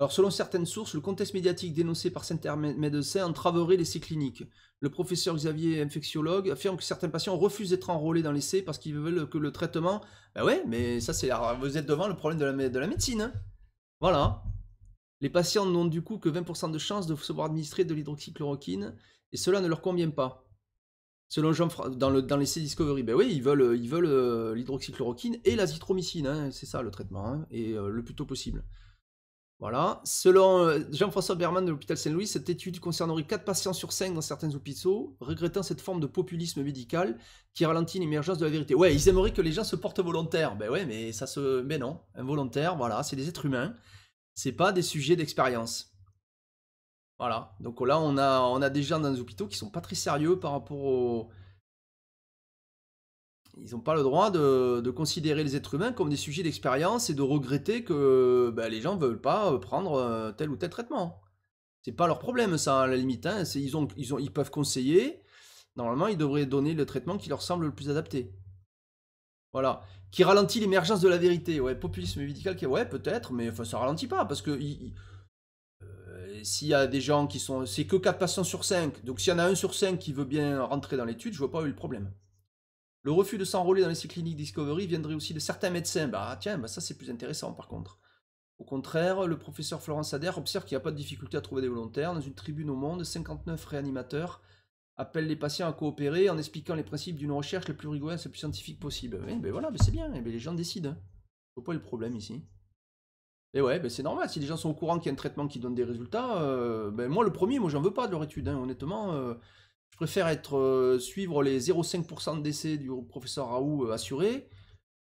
alors, selon certaines sources, le contexte médiatique dénoncé par certains médecins entraverait l'essai clinique. Le professeur Xavier, infectiologue, affirme que certains patients refusent d'être enrôlés dans l'essai parce qu'ils veulent que le traitement. Ben ouais, mais ça, c'est. Vous êtes devant le problème de la, médecine. Hein. voilà. Les patients n'ont du coup que 20% de chances de se voir administrer de l'hydroxychloroquine et cela ne leur convient pas. Selon Jean dans dans l'essai Discovery, ben oui, ils veulent ils veulent euh, l'hydroxychloroquine et l'azithromycine, hein, c'est ça le traitement, hein, et euh, le plus tôt possible. Voilà. Selon euh, Jean-François Berman de l'hôpital Saint-Louis, cette étude concernerait 4 patients sur 5 dans certains hôpitaux, regrettant cette forme de populisme médical qui ralentit l'émergence de la vérité. Ouais, ils aimeraient que les gens se portent volontaires. Ben ouais, mais ça se. Mais ben non, involontaires, voilà, c'est des êtres humains. C'est pas des sujets d'expérience. Voilà. Donc là, on a, on a des gens dans les hôpitaux qui sont pas très sérieux par rapport au, ils n'ont pas le droit de, considérer les êtres humains comme des sujets d'expérience et de regretter que ben, les gens ne veulent pas euh, prendre euh, tel ou tel traitement. C'est pas leur problème, ça, à la limite. Hein. Ils, peuvent conseiller. Normalement, ils devraient donner le traitement qui leur semble le plus adapté. Voilà. Qui ralentit l'émergence de la vérité. Ouais, populisme médical, qui... ouais, peut-être, mais ça ça ralentit pas. Parce que euh, s'il y a des gens qui sont. C'est que 4 patients sur 5. Donc s'il y en a un sur 5 qui veut bien rentrer dans l'étude, je vois pas eu le problème. Le refus de s'enrôler dans les cliniques Discovery viendrait aussi de certains médecins. Bah ah, tiens, bah ça c'est plus intéressant par contre. Au contraire, le professeur Florence Adair observe qu'il n'y a pas de difficulté à trouver des volontaires. Dans une tribune au monde, 59 réanimateurs appellent les patients à coopérer en expliquant les principes d'une recherche le plus rigoureuse et la plus scientifique possible. Eh ben voilà, ben c'est bien, eh ben, les gens décident. Hein. Faut pas le problème ici. Et eh ouais, ben c'est normal, si les gens sont au courant qu'il y a un traitement qui donne des résultats, euh, ben moi le premier, moi j'en veux pas de leur étude, hein, honnêtement. Euh. Je préfère être, euh, suivre les 0,5% de décès du professeur Raoult euh, assuré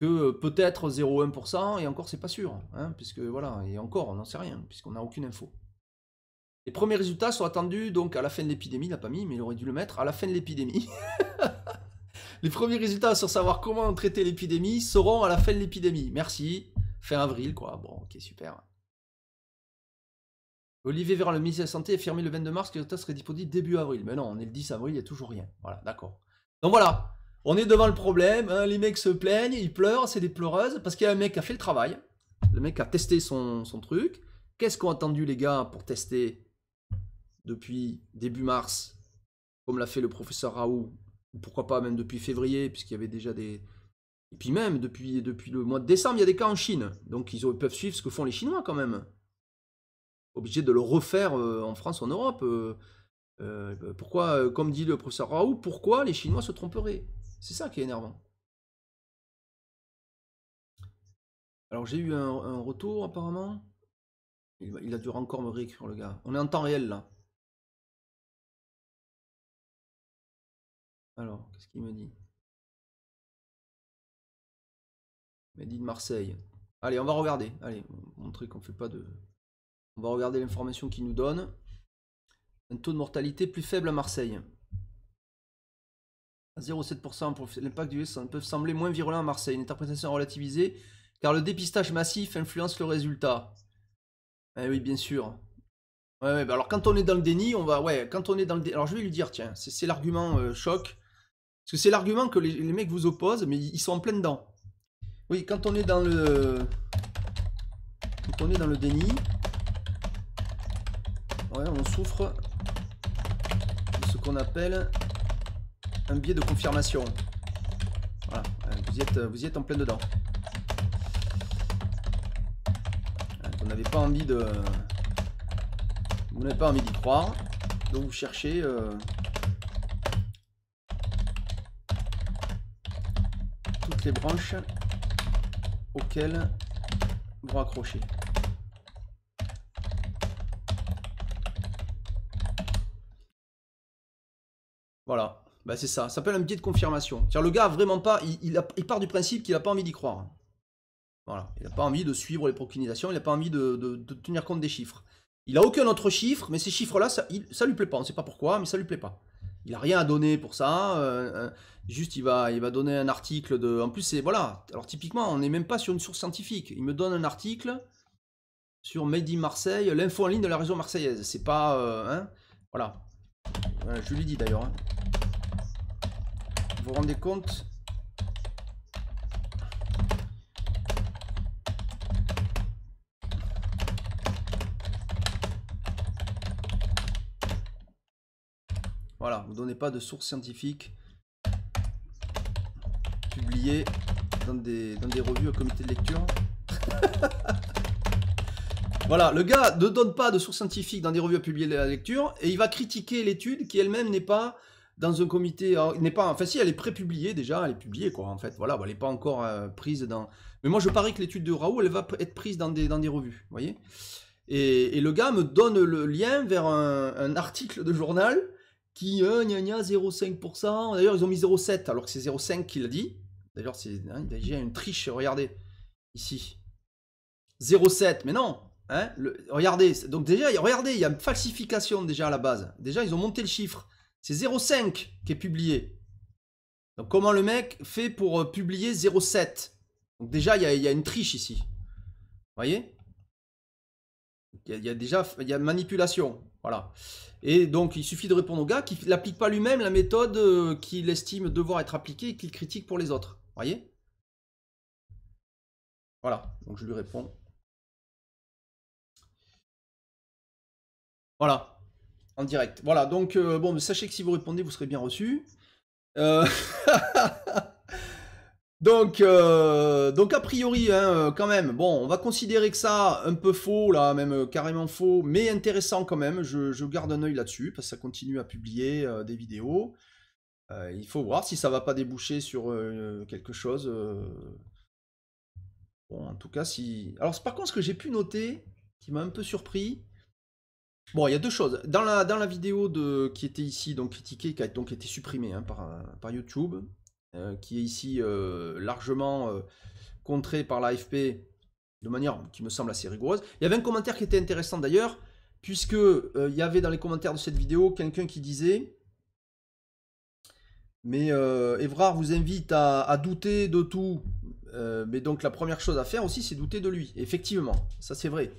que euh, peut-être 0,1%, et encore c'est pas sûr, hein, puisque voilà, et encore on n'en sait rien, puisqu'on n'a aucune info. Les premiers résultats sont attendus donc à la fin de l'épidémie, il n'a pas mis, mais il aurait dû le mettre, à la fin de l'épidémie. les premiers résultats sur savoir comment traiter l'épidémie seront à la fin de l'épidémie. Merci, fin avril quoi, bon ok super. Olivier Véran, le ministre de la Santé, a affirmé le 22 mars que serait serait disponible début avril. Mais non, on est le 10 avril, il n'y a toujours rien. Voilà, d'accord. Donc voilà, on est devant le problème. Hein, les mecs se plaignent, ils pleurent, c'est des pleureuses. Parce qu'il y a un mec qui a fait le travail. Le mec a testé son, truc. Qu'est-ce qu'ont attendu les gars pour tester depuis début mars, comme l'a fait le professeur Raoult Pourquoi pas même depuis février, puisqu'il y avait déjà des, et puis même, depuis, depuis le mois de décembre, il y a des cas en Chine. Donc ils peuvent suivre ce que font les Chinois quand même obligé de le refaire euh, en France, en Europe. Euh, euh, pourquoi, comme dit le professeur Raoult, pourquoi les Chinois se tromperaient C'est ça qui est énervant. Alors j'ai eu un, retour apparemment. Il, a dû encore me réécrire le gars. On est en temps réel là. Alors, qu'est-ce qu'il me dit Il m'a dit de Marseille. Allez, on va regarder. Allez, montrer qu'on ne fait pas de, on va regarder l'information qu'il nous donne. Un taux de mortalité plus faible à Marseille. 0,7% pour l'impact du virus peut sembler moins virulent à Marseille. Une interprétation relativisée, car le dépistage massif influence le résultat. Eh oui, bien sûr. Ouais, bah alors quand on est dans le déni, on va. Ouais, quand on est dans le Alors je vais lui dire, tiens, c'est l'argument euh, choc. Parce que c'est l'argument que les, mecs vous opposent, mais ils sont en plein dedans. Oui, quand on est dans le. Quand on est dans le déni, on souffre de ce qu'on appelle un biais de confirmation. Euh, vous y êtes, vous êtes en plein dedans. Euh, vous n'avez pas envie de... Vous n'avez pas envie d'y croire. Donc vous cherchez... Euh, toutes les branches auxquelles vous raccrochez. Voilà, bah, c'est ça. Ça s'appelle un biais de confirmation. Le gars, vraiment pas, il, a, part du principe qu'il n'a pas envie d'y croire. Voilà. Il n'a pas envie de suivre les proclinisations, il n'a pas envie de, tenir compte des chiffres. Il a aucun autre chiffre, mais ces chiffres-là, ça, il, lui plaît pas. On ne sait pas pourquoi, mais ça lui plaît pas. Il n'a rien à donner pour ça. Euh, euh, juste, il va, il va donner un article de. En plus, c'est. Voilà. Alors, typiquement, on n'est même pas sur une source scientifique. Il me donne un article sur Made Marseille, l'info en ligne de la région marseillaise. C'est pas. Euh, hein, voilà. Je lui dis d'ailleurs. Hein vous rendez compte Voilà, vous ne donnez pas de sources scientifiques publiées dans des, revues au comité de lecture. voilà, le gars ne donne pas de sources scientifiques dans des revues à publier à la lecture et il va critiquer l'étude qui elle-même n'est pas dans un comité. il n'est pas. Enfin, si, elle est pré-publiée déjà, elle est publiée, quoi, en fait. Voilà, elle n'est pas encore euh, prise dans. Mais moi, je parie que l'étude de Raoult, elle va être prise dans des, dans des revues, vous voyez et, le gars me donne le lien vers un, article de journal qui, euh, gna 0,5%. D'ailleurs, ils ont mis 0,7 alors que c'est 0,5 qu'il a dit. D'ailleurs, c'est hein, déjà une triche, regardez, ici. 0,7, mais non, hein, regardez, donc déjà, regardez, il y a une falsification déjà à la base. Déjà, ils ont monté le chiffre. C'est 0,5 qui est publié. Donc comment le mec fait pour euh, publier 0,7 Donc déjà, il y, a une triche ici. Vous voyez Il y, a déjà y a manipulation. Voilà. Et donc, il suffit de répondre au gars qui n'applique pas lui-même la méthode euh, qu'il estime devoir être appliquée et qu'il critique pour les autres. Vous voyez Voilà. Donc je lui réponds. Voilà. En direct. Voilà, donc euh, bon, sachez que si vous répondez, vous serez bien reçu. Euh, donc, euh, donc, a priori, hein, quand même, bon, on va considérer que ça, un peu faux, là, même carrément faux, mais intéressant quand même. Je, garde un oeil là-dessus, parce que ça continue à publier des vidéos. il faut voir si ça va pas déboucher sur quelque chose. Bon, en tout cas, si. Alors, par contre, ce que j'ai pu noter, qui m'a un peu surpris, Bon, il y a deux choses. Dans la, dans la vidéo de, qui était ici, donc critiquée, qui a donc été supprimée hein, par, par, YouTube, euh, qui est ici euh, largement euh, contrée par l'AFP de manière qui me semble assez rigoureuse, il y avait un commentaire qui était intéressant d'ailleurs, puisque il y avait dans les commentaires de cette vidéo quelqu'un qui disait Mais Evrard vous invite à douter de tout. mais donc la première chose à faire aussi, c'est douter de lui. Effectivement, ça c'est vrai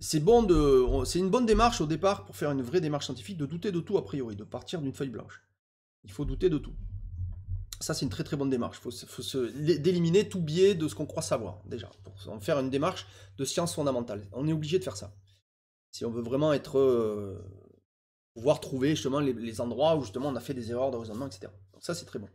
c'est bon de, c'est une bonne démarche au départ pour faire une vraie démarche scientifique de douter de tout a priori, de partir d'une feuille blanche. Il faut douter de tout. Ça, c'est une très très bonne démarche. Il faut, se, d'éliminer tout biais de ce qu'on croit savoir, déjà, pour faire une démarche de science fondamentale. On est obligé de faire ça. Si on veut vraiment être. Euh, pouvoir trouver justement les, endroits où justement on a fait des erreurs de raisonnement, etc. Donc ça, c'est très bon.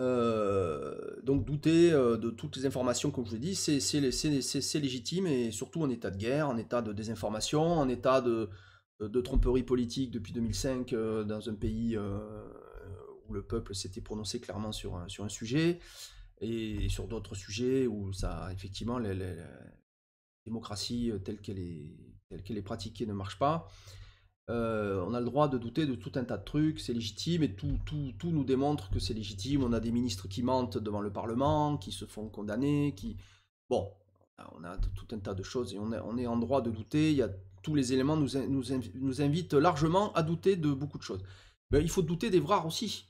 Euh, donc douter euh, de toutes les informations, comme je vous l'ai dit, c'est légitime et surtout en état de guerre, en état de désinformation, en état de, euh, tromperie politique depuis 2005 dans un pays où le peuple s'était prononcé clairement sur un, sur un sujet et, sur d'autres sujets où ça, effectivement, la, démocratie telle qu'elle est, telle qu'elle est pratiquée ne marche pas. Euh, on a le droit de douter de tout un tas de trucs, c'est légitime, et tout, tout, tout nous démontre que c'est légitime. On a des ministres qui mentent devant le Parlement, qui se font condamner, qui... Bon, on a tout un tas de choses et on, est en droit de douter. Il y a, tous les éléments nous, nous, nous invitent largement à douter de beaucoup de choses. Mais il faut douter des vrais aussi.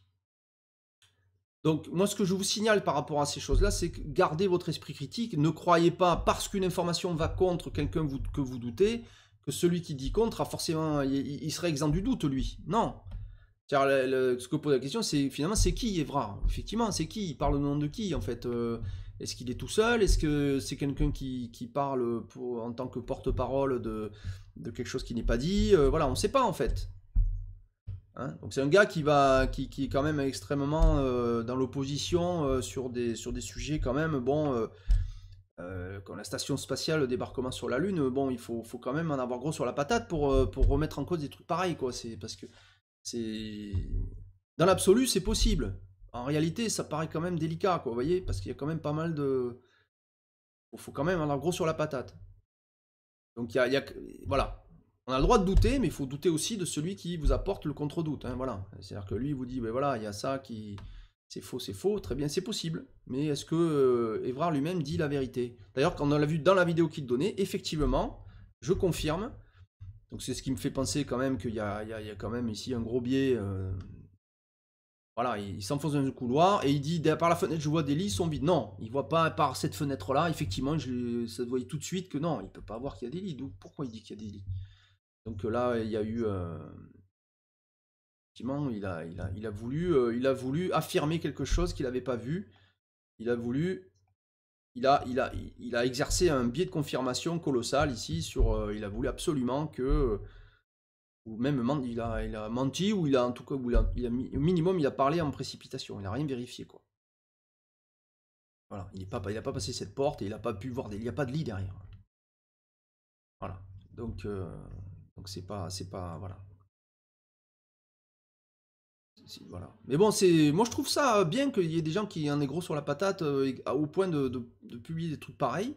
Donc moi ce que je vous signale par rapport à ces choses-là, c'est que gardez votre esprit critique, ne croyez pas parce qu'une information va contre quelqu'un que vous doutez, que celui qui dit contre a forcément, il, serait exempt du doute, lui. Non. Car ce que pose la question, c'est finalement, c'est qui Evra Effectivement, c'est qui Il parle au nom de qui, en fait euh? Est-ce qu'il est tout seul Est-ce que c'est quelqu'un qui, qui, parle pour, en tant que porte-parole de, de, quelque chose qui n'est pas dit euh, Voilà, on ne sait pas, en fait. Hein? Donc c'est un gars qui, va, qui, qui est quand même extrêmement euh, dans l'opposition sur, des, sur des sujets quand même, bon euh, quand la station spatiale débarquement sur la Lune, bon, il faut, faut quand même en avoir gros sur la patate pour, euh, pour remettre en cause des trucs pareils, quoi. C'est parce que c'est dans l'absolu, c'est possible. En réalité, ça paraît quand même délicat, quoi. Vous voyez, parce qu'il y a quand même pas mal de, il faut quand même en avoir gros sur la patate. Donc il y a, voilà, on a le droit de douter, mais il faut douter aussi de celui qui vous apporte le contre-doute. Hein, voilà, c'est-à-dire que lui vous dit, ben voilà, il y a ça qui, c'est faux, c'est faux, très bien, c'est possible. Mais est-ce que euh, lui-même dit la vérité D'ailleurs, quand on l'a vu dans la vidéo qu'il donnait, effectivement, je confirme. Donc c'est ce qui me fait penser quand même qu'il y, a quand même ici un gros biais. Euh, voilà, il, s'enfonce dans le couloir et il dit par la fenêtre je vois des lits, ils sont vides. Non, il voit pas par cette fenêtre-là. Effectivement, je, ça voyait tout de suite que non, il ne peut pas voir qu'il y a des lits. Donc pourquoi il dit qu'il y a des lits Donc là, il y a eu euh, il a, voulu, euh, il a voulu affirmer quelque chose qu'il n'avait pas vu. Il a voulu, il a, il a, il a exercé un biais de confirmation colossal ici sur, euh, il a voulu absolument que, ou même il a, il a menti ou il a en tout cas, il a, au minimum, il a parlé en précipitation. Il n'a rien vérifié quoi. Voilà, il n'a pas, pas passé cette porte et il n'a pas pu voir, il n'y a pas de lit derrière. Voilà, donc, euh, donc c'est pas, c'est pas, voilà voilà. Mais bon, c'est moi je trouve ça bien qu'il y ait des gens qui en aient gros sur la patate euh, au point de, publier des trucs pareils.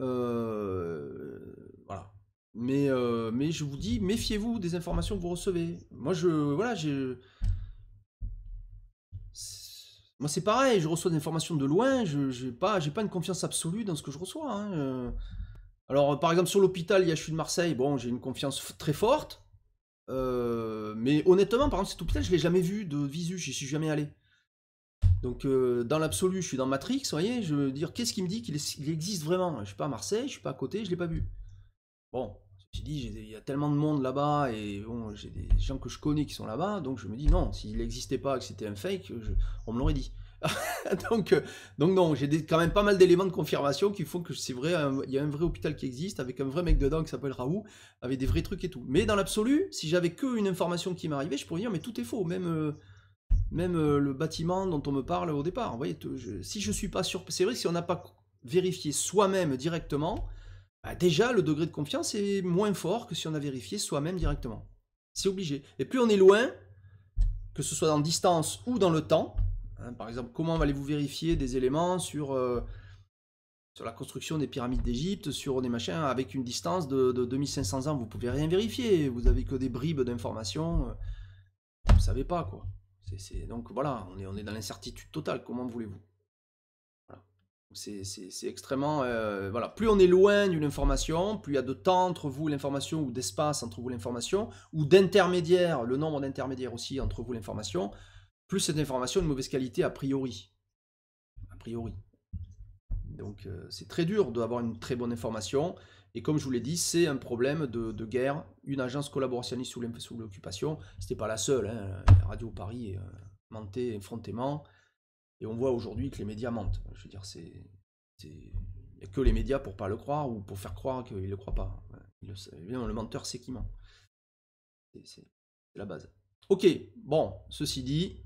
Euh, voilà. Mais, euh, mais je vous dis, méfiez-vous des informations que vous recevez. Moi je voilà, moi c'est pareil, je reçois des informations de loin, je n'ai pas, pas une confiance absolue dans ce que je reçois. Hein, Alors par exemple sur l'hôpital IHU de Marseille, bon j'ai une confiance très forte, euh, mais honnêtement, par exemple, cet hôpital, je l'ai jamais vu de visu, j'y suis jamais allé. Donc, euh, dans l'absolu, je suis dans Matrix, vous voyez, je veux dire, qu'est-ce qui me dit qu'il existe vraiment Je suis pas à Marseille, je suis pas à côté, je l'ai pas vu. Bon, j'ai dit, il y a tellement de monde là-bas, et bon, j'ai des gens que je connais qui sont là-bas, donc je me dis, non, s'il n'existait pas, que c'était un fake, on me l'aurait dit. donc, euh, donc non, j'ai quand même pas mal d'éléments de confirmation qui font que c'est vrai, il y a un vrai hôpital qui existe avec un vrai mec dedans qui s'appelle Raoult, avec des vrais trucs et tout. Mais dans l'absolu, si j'avais que une information qui m'arrivait, je pourrais dire mais tout est faux, même euh, même euh, le bâtiment dont on me parle au départ. Vous voyez, si je suis pas sûr, c'est vrai que si on n'a pas vérifié soi-même directement, bah, déjà le degré de confiance est moins fort que si on a vérifié soi-même directement. C'est obligé. Et plus on est loin, que ce soit dans distance ou dans le temps, Hein. par exemple, comment allez-vous vérifier des éléments sur, euh, sur la construction des pyramides d'Égypte, sur des machins, avec une distance de, de 2500 ans Vous pouvez rien vérifier, vous avez que des bribes d'informations, euh, vous ne savez pas quoi. donc voilà, on est, on est dans l'incertitude totale, comment voulez-vous C'est extrêmement... Euh, voilà, plus on est loin d'une information, plus il y a de temps entre vous l'information, ou d'espace entre vous l'information, ou d'intermédiaires, le nombre d'intermédiaires aussi entre vous l'information, plus cette information de mauvaise qualité a priori. A priori. Donc euh, c'est très dur d'avoir une très bonne information. Et comme je vous l'ai dit, c'est un problème de, guerre. Une agence collaborationniste sous l'occupation, c'était pas la seule. Hein. Radio Paris euh, mentait effrontément. Et on voit aujourd'hui que les médias mentent. Je veux dire, c'est. Il que les médias pour pas le croire ou pour faire croire qu'ils ne le croient pas. Le, eh le menteur, c'est qui ment. C'est la base. Ok, bon, ceci dit,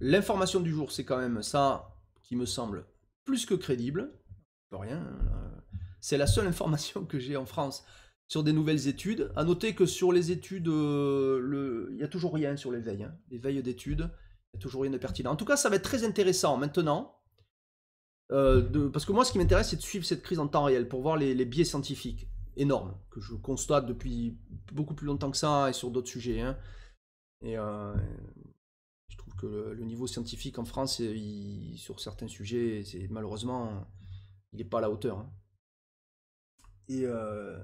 L'information du jour, c'est quand même ça qui me semble plus que crédible. rien. Hein, c'est la seule information que j'ai en France sur des nouvelles études. À noter que sur les études, euh, il n'y a toujours rien sur les veilles. Hein. Les veilles d'études, il n'y a toujours rien de pertinent. En tout cas, ça va être très intéressant maintenant. Euh, parce que moi, ce qui m'intéresse, c'est de suivre cette crise en temps réel pour voir les, biais scientifiques énormes que je constate depuis beaucoup plus longtemps que ça et sur d'autres sujets. Hein. Et euh, le, niveau scientifique en France, euh, sur certains sujets, c'est malheureusement, il n'est pas à la hauteur. Hein. Et euh,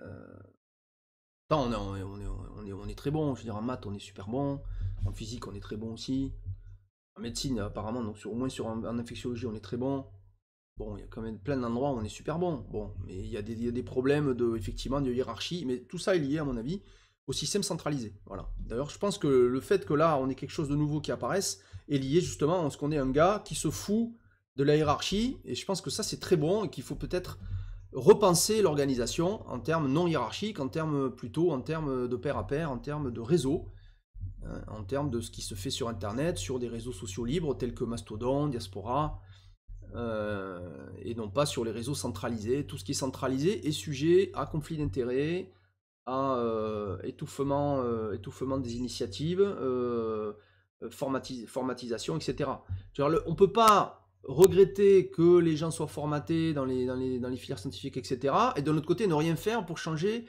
euh, on, est, on, est, on, est, très bon, je veux dire, en maths, on est super bon, en physique, on est très bon aussi, en médecine, apparemment, donc sur, au moins sur, en, infectiologie, on est très bon. Bon, il y a quand même plein d'endroits où on est super bon. Bon, mais il y a des, il y a des problèmes de, effectivement, de hiérarchie, mais tout ça est lié, à mon avis, au système centralisé. Voilà. D'ailleurs, je pense que le fait que là, on ait quelque chose de nouveau qui apparaisse est lié justement à ce qu'on est un gars qui se fout de la hiérarchie, et je pense que ça, c'est très bon, et qu'il faut peut-être repenser l'organisation en termes non hiérarchiques, en termes plutôt, en termes de pair à pair, en termes de réseau, hein, en termes de ce qui se fait sur Internet, sur des réseaux sociaux libres tels que Mastodon, Diaspora, euh, et non pas sur les réseaux centralisés. Tout ce qui est centralisé est sujet à conflit d'intérêts, euh, étouffement, euh, étouffement des initiatives, euh, formatisation, etc. on ne peut pas regretter que les gens soient formatés dans les, filières scientifiques, etc. Et de l'autre côté, ne rien faire pour changer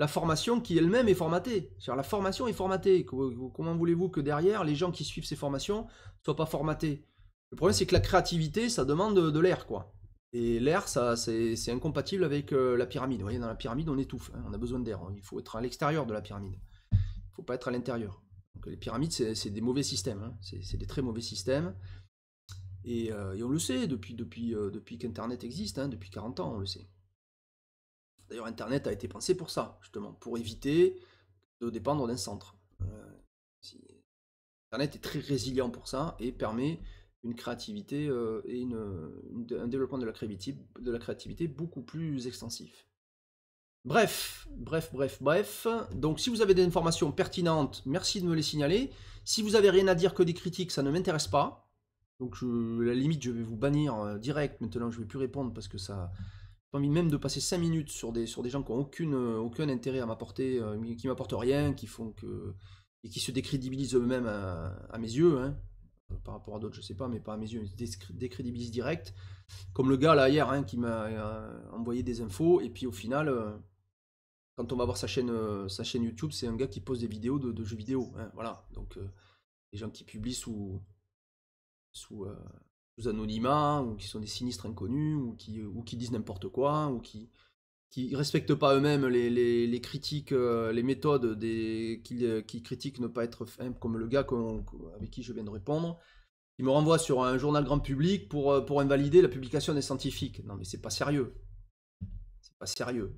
la formation qui elle-même est formatée. la formation est formatée. Comment voulez-vous que derrière, les gens qui suivent ces formations ne soient pas formatés Le problème, c'est que la créativité, ça demande de l'air, quoi. Et l'air, ça, c'est, incompatible avec euh, la pyramide. voyez, dans la pyramide, on étouffe. Hein, on a besoin d'air. Il faut être à l'extérieur de la pyramide. Il ne faut pas être à l'intérieur. les pyramides, c'est, des mauvais systèmes. Hein. C'est, des très mauvais systèmes. Et, euh, on le sait depuis, depuis, euh, depuis qu'Internet existe, hein, depuis 40 ans, on le sait. D'ailleurs, Internet a été pensé pour ça, justement, pour éviter de dépendre d'un centre. Internet est très résilient pour ça et permet une créativité euh, et une, un développement de la, créativité, de la créativité beaucoup plus extensif. Bref, bref, bref, bref. Donc si vous avez des informations pertinentes, merci de me les signaler. Si vous avez rien à dire que des critiques, ça ne m'intéresse pas. Donc la limite, je vais vous bannir euh, direct. Maintenant, je ne vais plus répondre parce que ça... J'ai envie même de passer 5 minutes sur des, sur des gens qui n'ont aucune, euh, aucun intérêt à m'apporter, qui m'apportent rien, qui font que... et qui se décrédibilisent eux-mêmes à, mes yeux. Hein. Euh, par rapport à d'autres, je sais pas, mais pas à mes yeux, ils décrédibilisent direct. Comme le gars là hier hein, qui m'a euh, envoyé des infos, et puis au final, euh, quand on va voir sa chaîne, sa chaîne YouTube, c'est un gars qui pose des vidéos de, jeux vidéo. Hein, voilà, donc les gens qui publient sous, sous, sous anonymat, ou qui sont des sinistres inconnus, ou qui, ou qui disent n'importe quoi, ou qui, qui respectent pas eux-mêmes les, les, critiques, euh, les méthodes des, qui, euh, qui critiquent ne pas être fin, comme le gars avec qui je viens de répondre, qui me renvoie sur un journal grand public pour, euh, pour invalider la publication des scientifiques. Non mais c'est pas sérieux. C'est pas sérieux.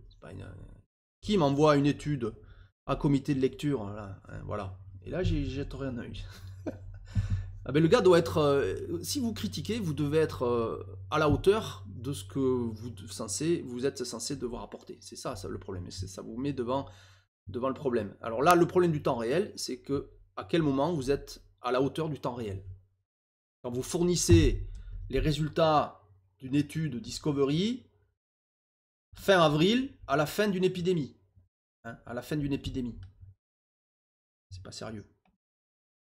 Qui m'envoie une étude à comité de lecture hein, Voilà. Et là, j'y jetterai rien œil. ah ben, le gars doit être... si vous critiquez, vous devez être à la hauteur de ce que vous, vous êtes censé devoir apporter. C'est ça, ça, le problème. C'est ça vous met devant, devant le problème. Alors là, le problème du temps réel, c'est que à quel moment vous êtes à la hauteur du temps réel. Quand vous fournissez les résultats d'une étude Discovery fin avril à la fin d'une épidémie. Hein, à la fin d'une épidémie. C'est pas sérieux.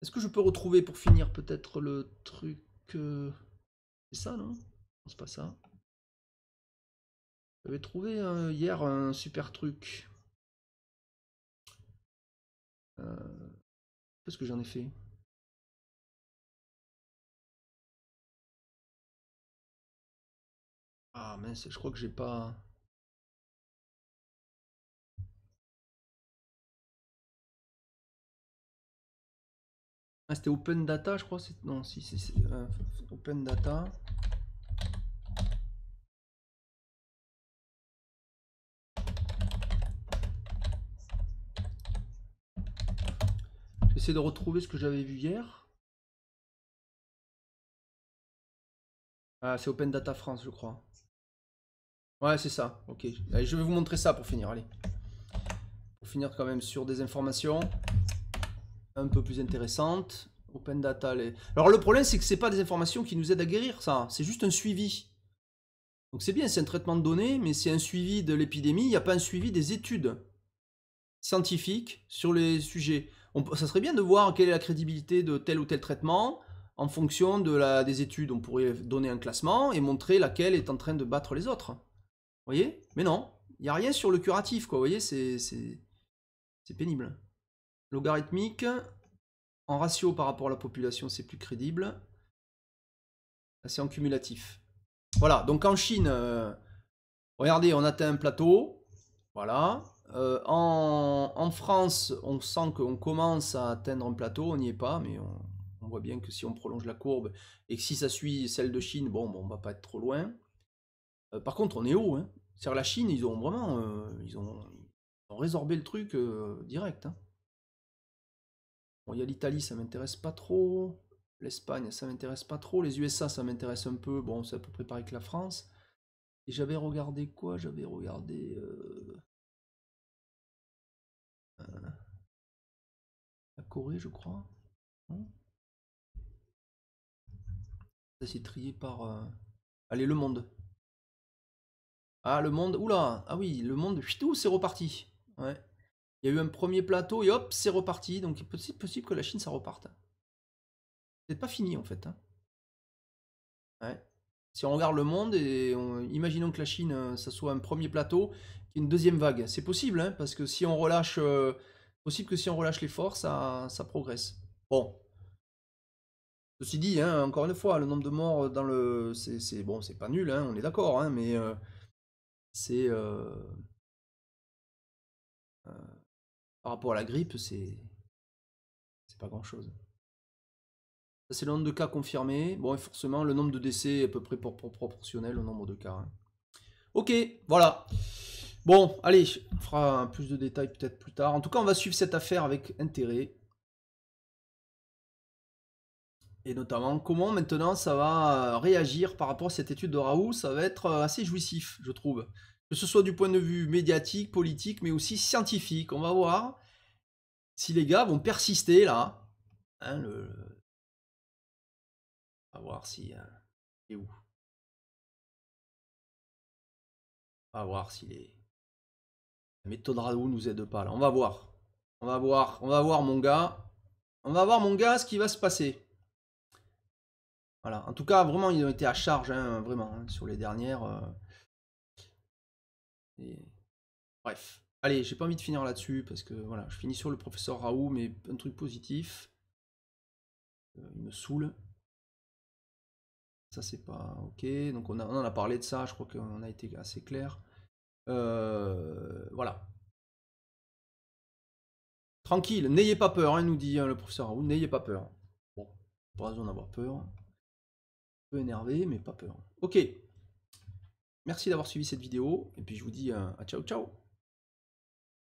Est-ce que je peux retrouver pour finir peut-être le truc... Euh, c'est ça, non C'est pas ça. J'avais trouvé euh, hier un super truc. Euh, qu'est-ce que j'en ai fait Ah mince, je crois que j'ai pas... Ah, c'était Open Data, je crois. Non, si, c'est euh, Open Data. J'essaie de retrouver ce que j'avais vu hier. Ah, c'est Open Data France, je crois. Ouais, c'est ça. Ok. Allez, je vais vous montrer ça pour finir. Allez. Pour finir quand même sur des informations un peu plus intéressantes. Open Data. Alors le problème, c'est que c'est pas des informations qui nous aident à guérir, ça. C'est juste un suivi. Donc c'est bien, c'est un traitement de données, mais c'est un suivi de l'épidémie. Il n'y a pas un suivi des études scientifiques sur les sujets ça serait bien de voir quelle est la crédibilité de tel ou tel traitement en fonction de la, des études. On pourrait donner un classement et montrer laquelle est en train de battre les autres. Vous voyez Mais non, il n'y a rien sur le curatif, quoi. Vous voyez, c'est pénible. Logarithmique, en ratio par rapport à la population, c'est plus crédible. C'est en cumulatif. Voilà, donc en Chine, euh, regardez, on atteint un plateau. Voilà, euh, en, France, on sent qu'on commence à atteindre un plateau, on n'y est pas, mais on, voit bien que si on prolonge la courbe et que si ça suit celle de Chine, bon, on va pas être trop loin. Euh, par contre, on est haut. Hein. C'est-à-dire la Chine, ils ont vraiment, euh, ils, ont, résorbé le truc direct. Hein. Bon, il y a l'Italie, ça m'intéresse pas trop. L'Espagne, ça m'intéresse pas trop. Les USA, ça m'intéresse un peu. Bon, c'est à peu près pareil que la France. Et j'avais regardé quoi J'avais regardé Corée, je crois. Ça c'est trié par. Euh, allez, le monde. Ah, le monde. Oula Ah oui, le monde. Tout, c'est reparti. Ouais. Il y a eu un premier plateau et hop, c'est reparti. Donc, c'est possible que la Chine, ça reparte. C'est pas fini en fait. Hein. Ouais. Si on regarde le monde et on... imaginons que la Chine, euh, ça soit un premier plateau, une deuxième vague. C'est possible, hein, parce que si on relâche. Euh, Possible que si on relâche l'effort, ça, ça progresse. Bon. Ceci dit, hein, encore une fois, le nombre de morts dans le. C'est bon, c'est pas nul, hein, on est d'accord, hein, mais euh, c'est. Euh, euh, par rapport à la grippe, c'est. C'est pas grand chose. Ça, c'est le nombre de cas confirmés. Bon, et forcément, le nombre de décès est à peu près proportionnel au nombre de cas. Ok, voilà. Bon, allez, on fera plus de détails peut-être plus tard. En tout cas, on va suivre cette affaire avec intérêt. Et notamment, comment maintenant ça va euh, réagir par rapport à cette étude de Raoult Ça va être euh, assez jouissif, je trouve. Que ce soit du point de vue médiatique, politique, mais aussi scientifique. On va voir si les gars vont persister là. Hein, on va voir si... Et euh, où On va voir s'il est méthode ne nous aide pas là. On va voir. On va voir. On va voir mon gars. On va voir mon gars ce qui va se passer. Voilà. En tout cas, vraiment, ils ont été à charge, hein, vraiment, hein, sur les dernières. Euh, bref. Allez, j'ai pas envie de finir là-dessus parce que voilà, je finis sur le professeur Raoult, mais un truc positif. Euh, il me saoule. Ça, c'est pas OK. Donc, on, a, on en a parlé de ça. Je crois qu'on a été assez clair. Euh, voilà. Tranquille, n'ayez pas peur, hein, nous dit hein, le professeur Raoult, n'ayez pas peur. Bon, pas raison d'avoir peur. Un peu énervé, mais pas peur. Ok. Merci d'avoir suivi cette vidéo, et puis je vous dis euh, à ciao ciao.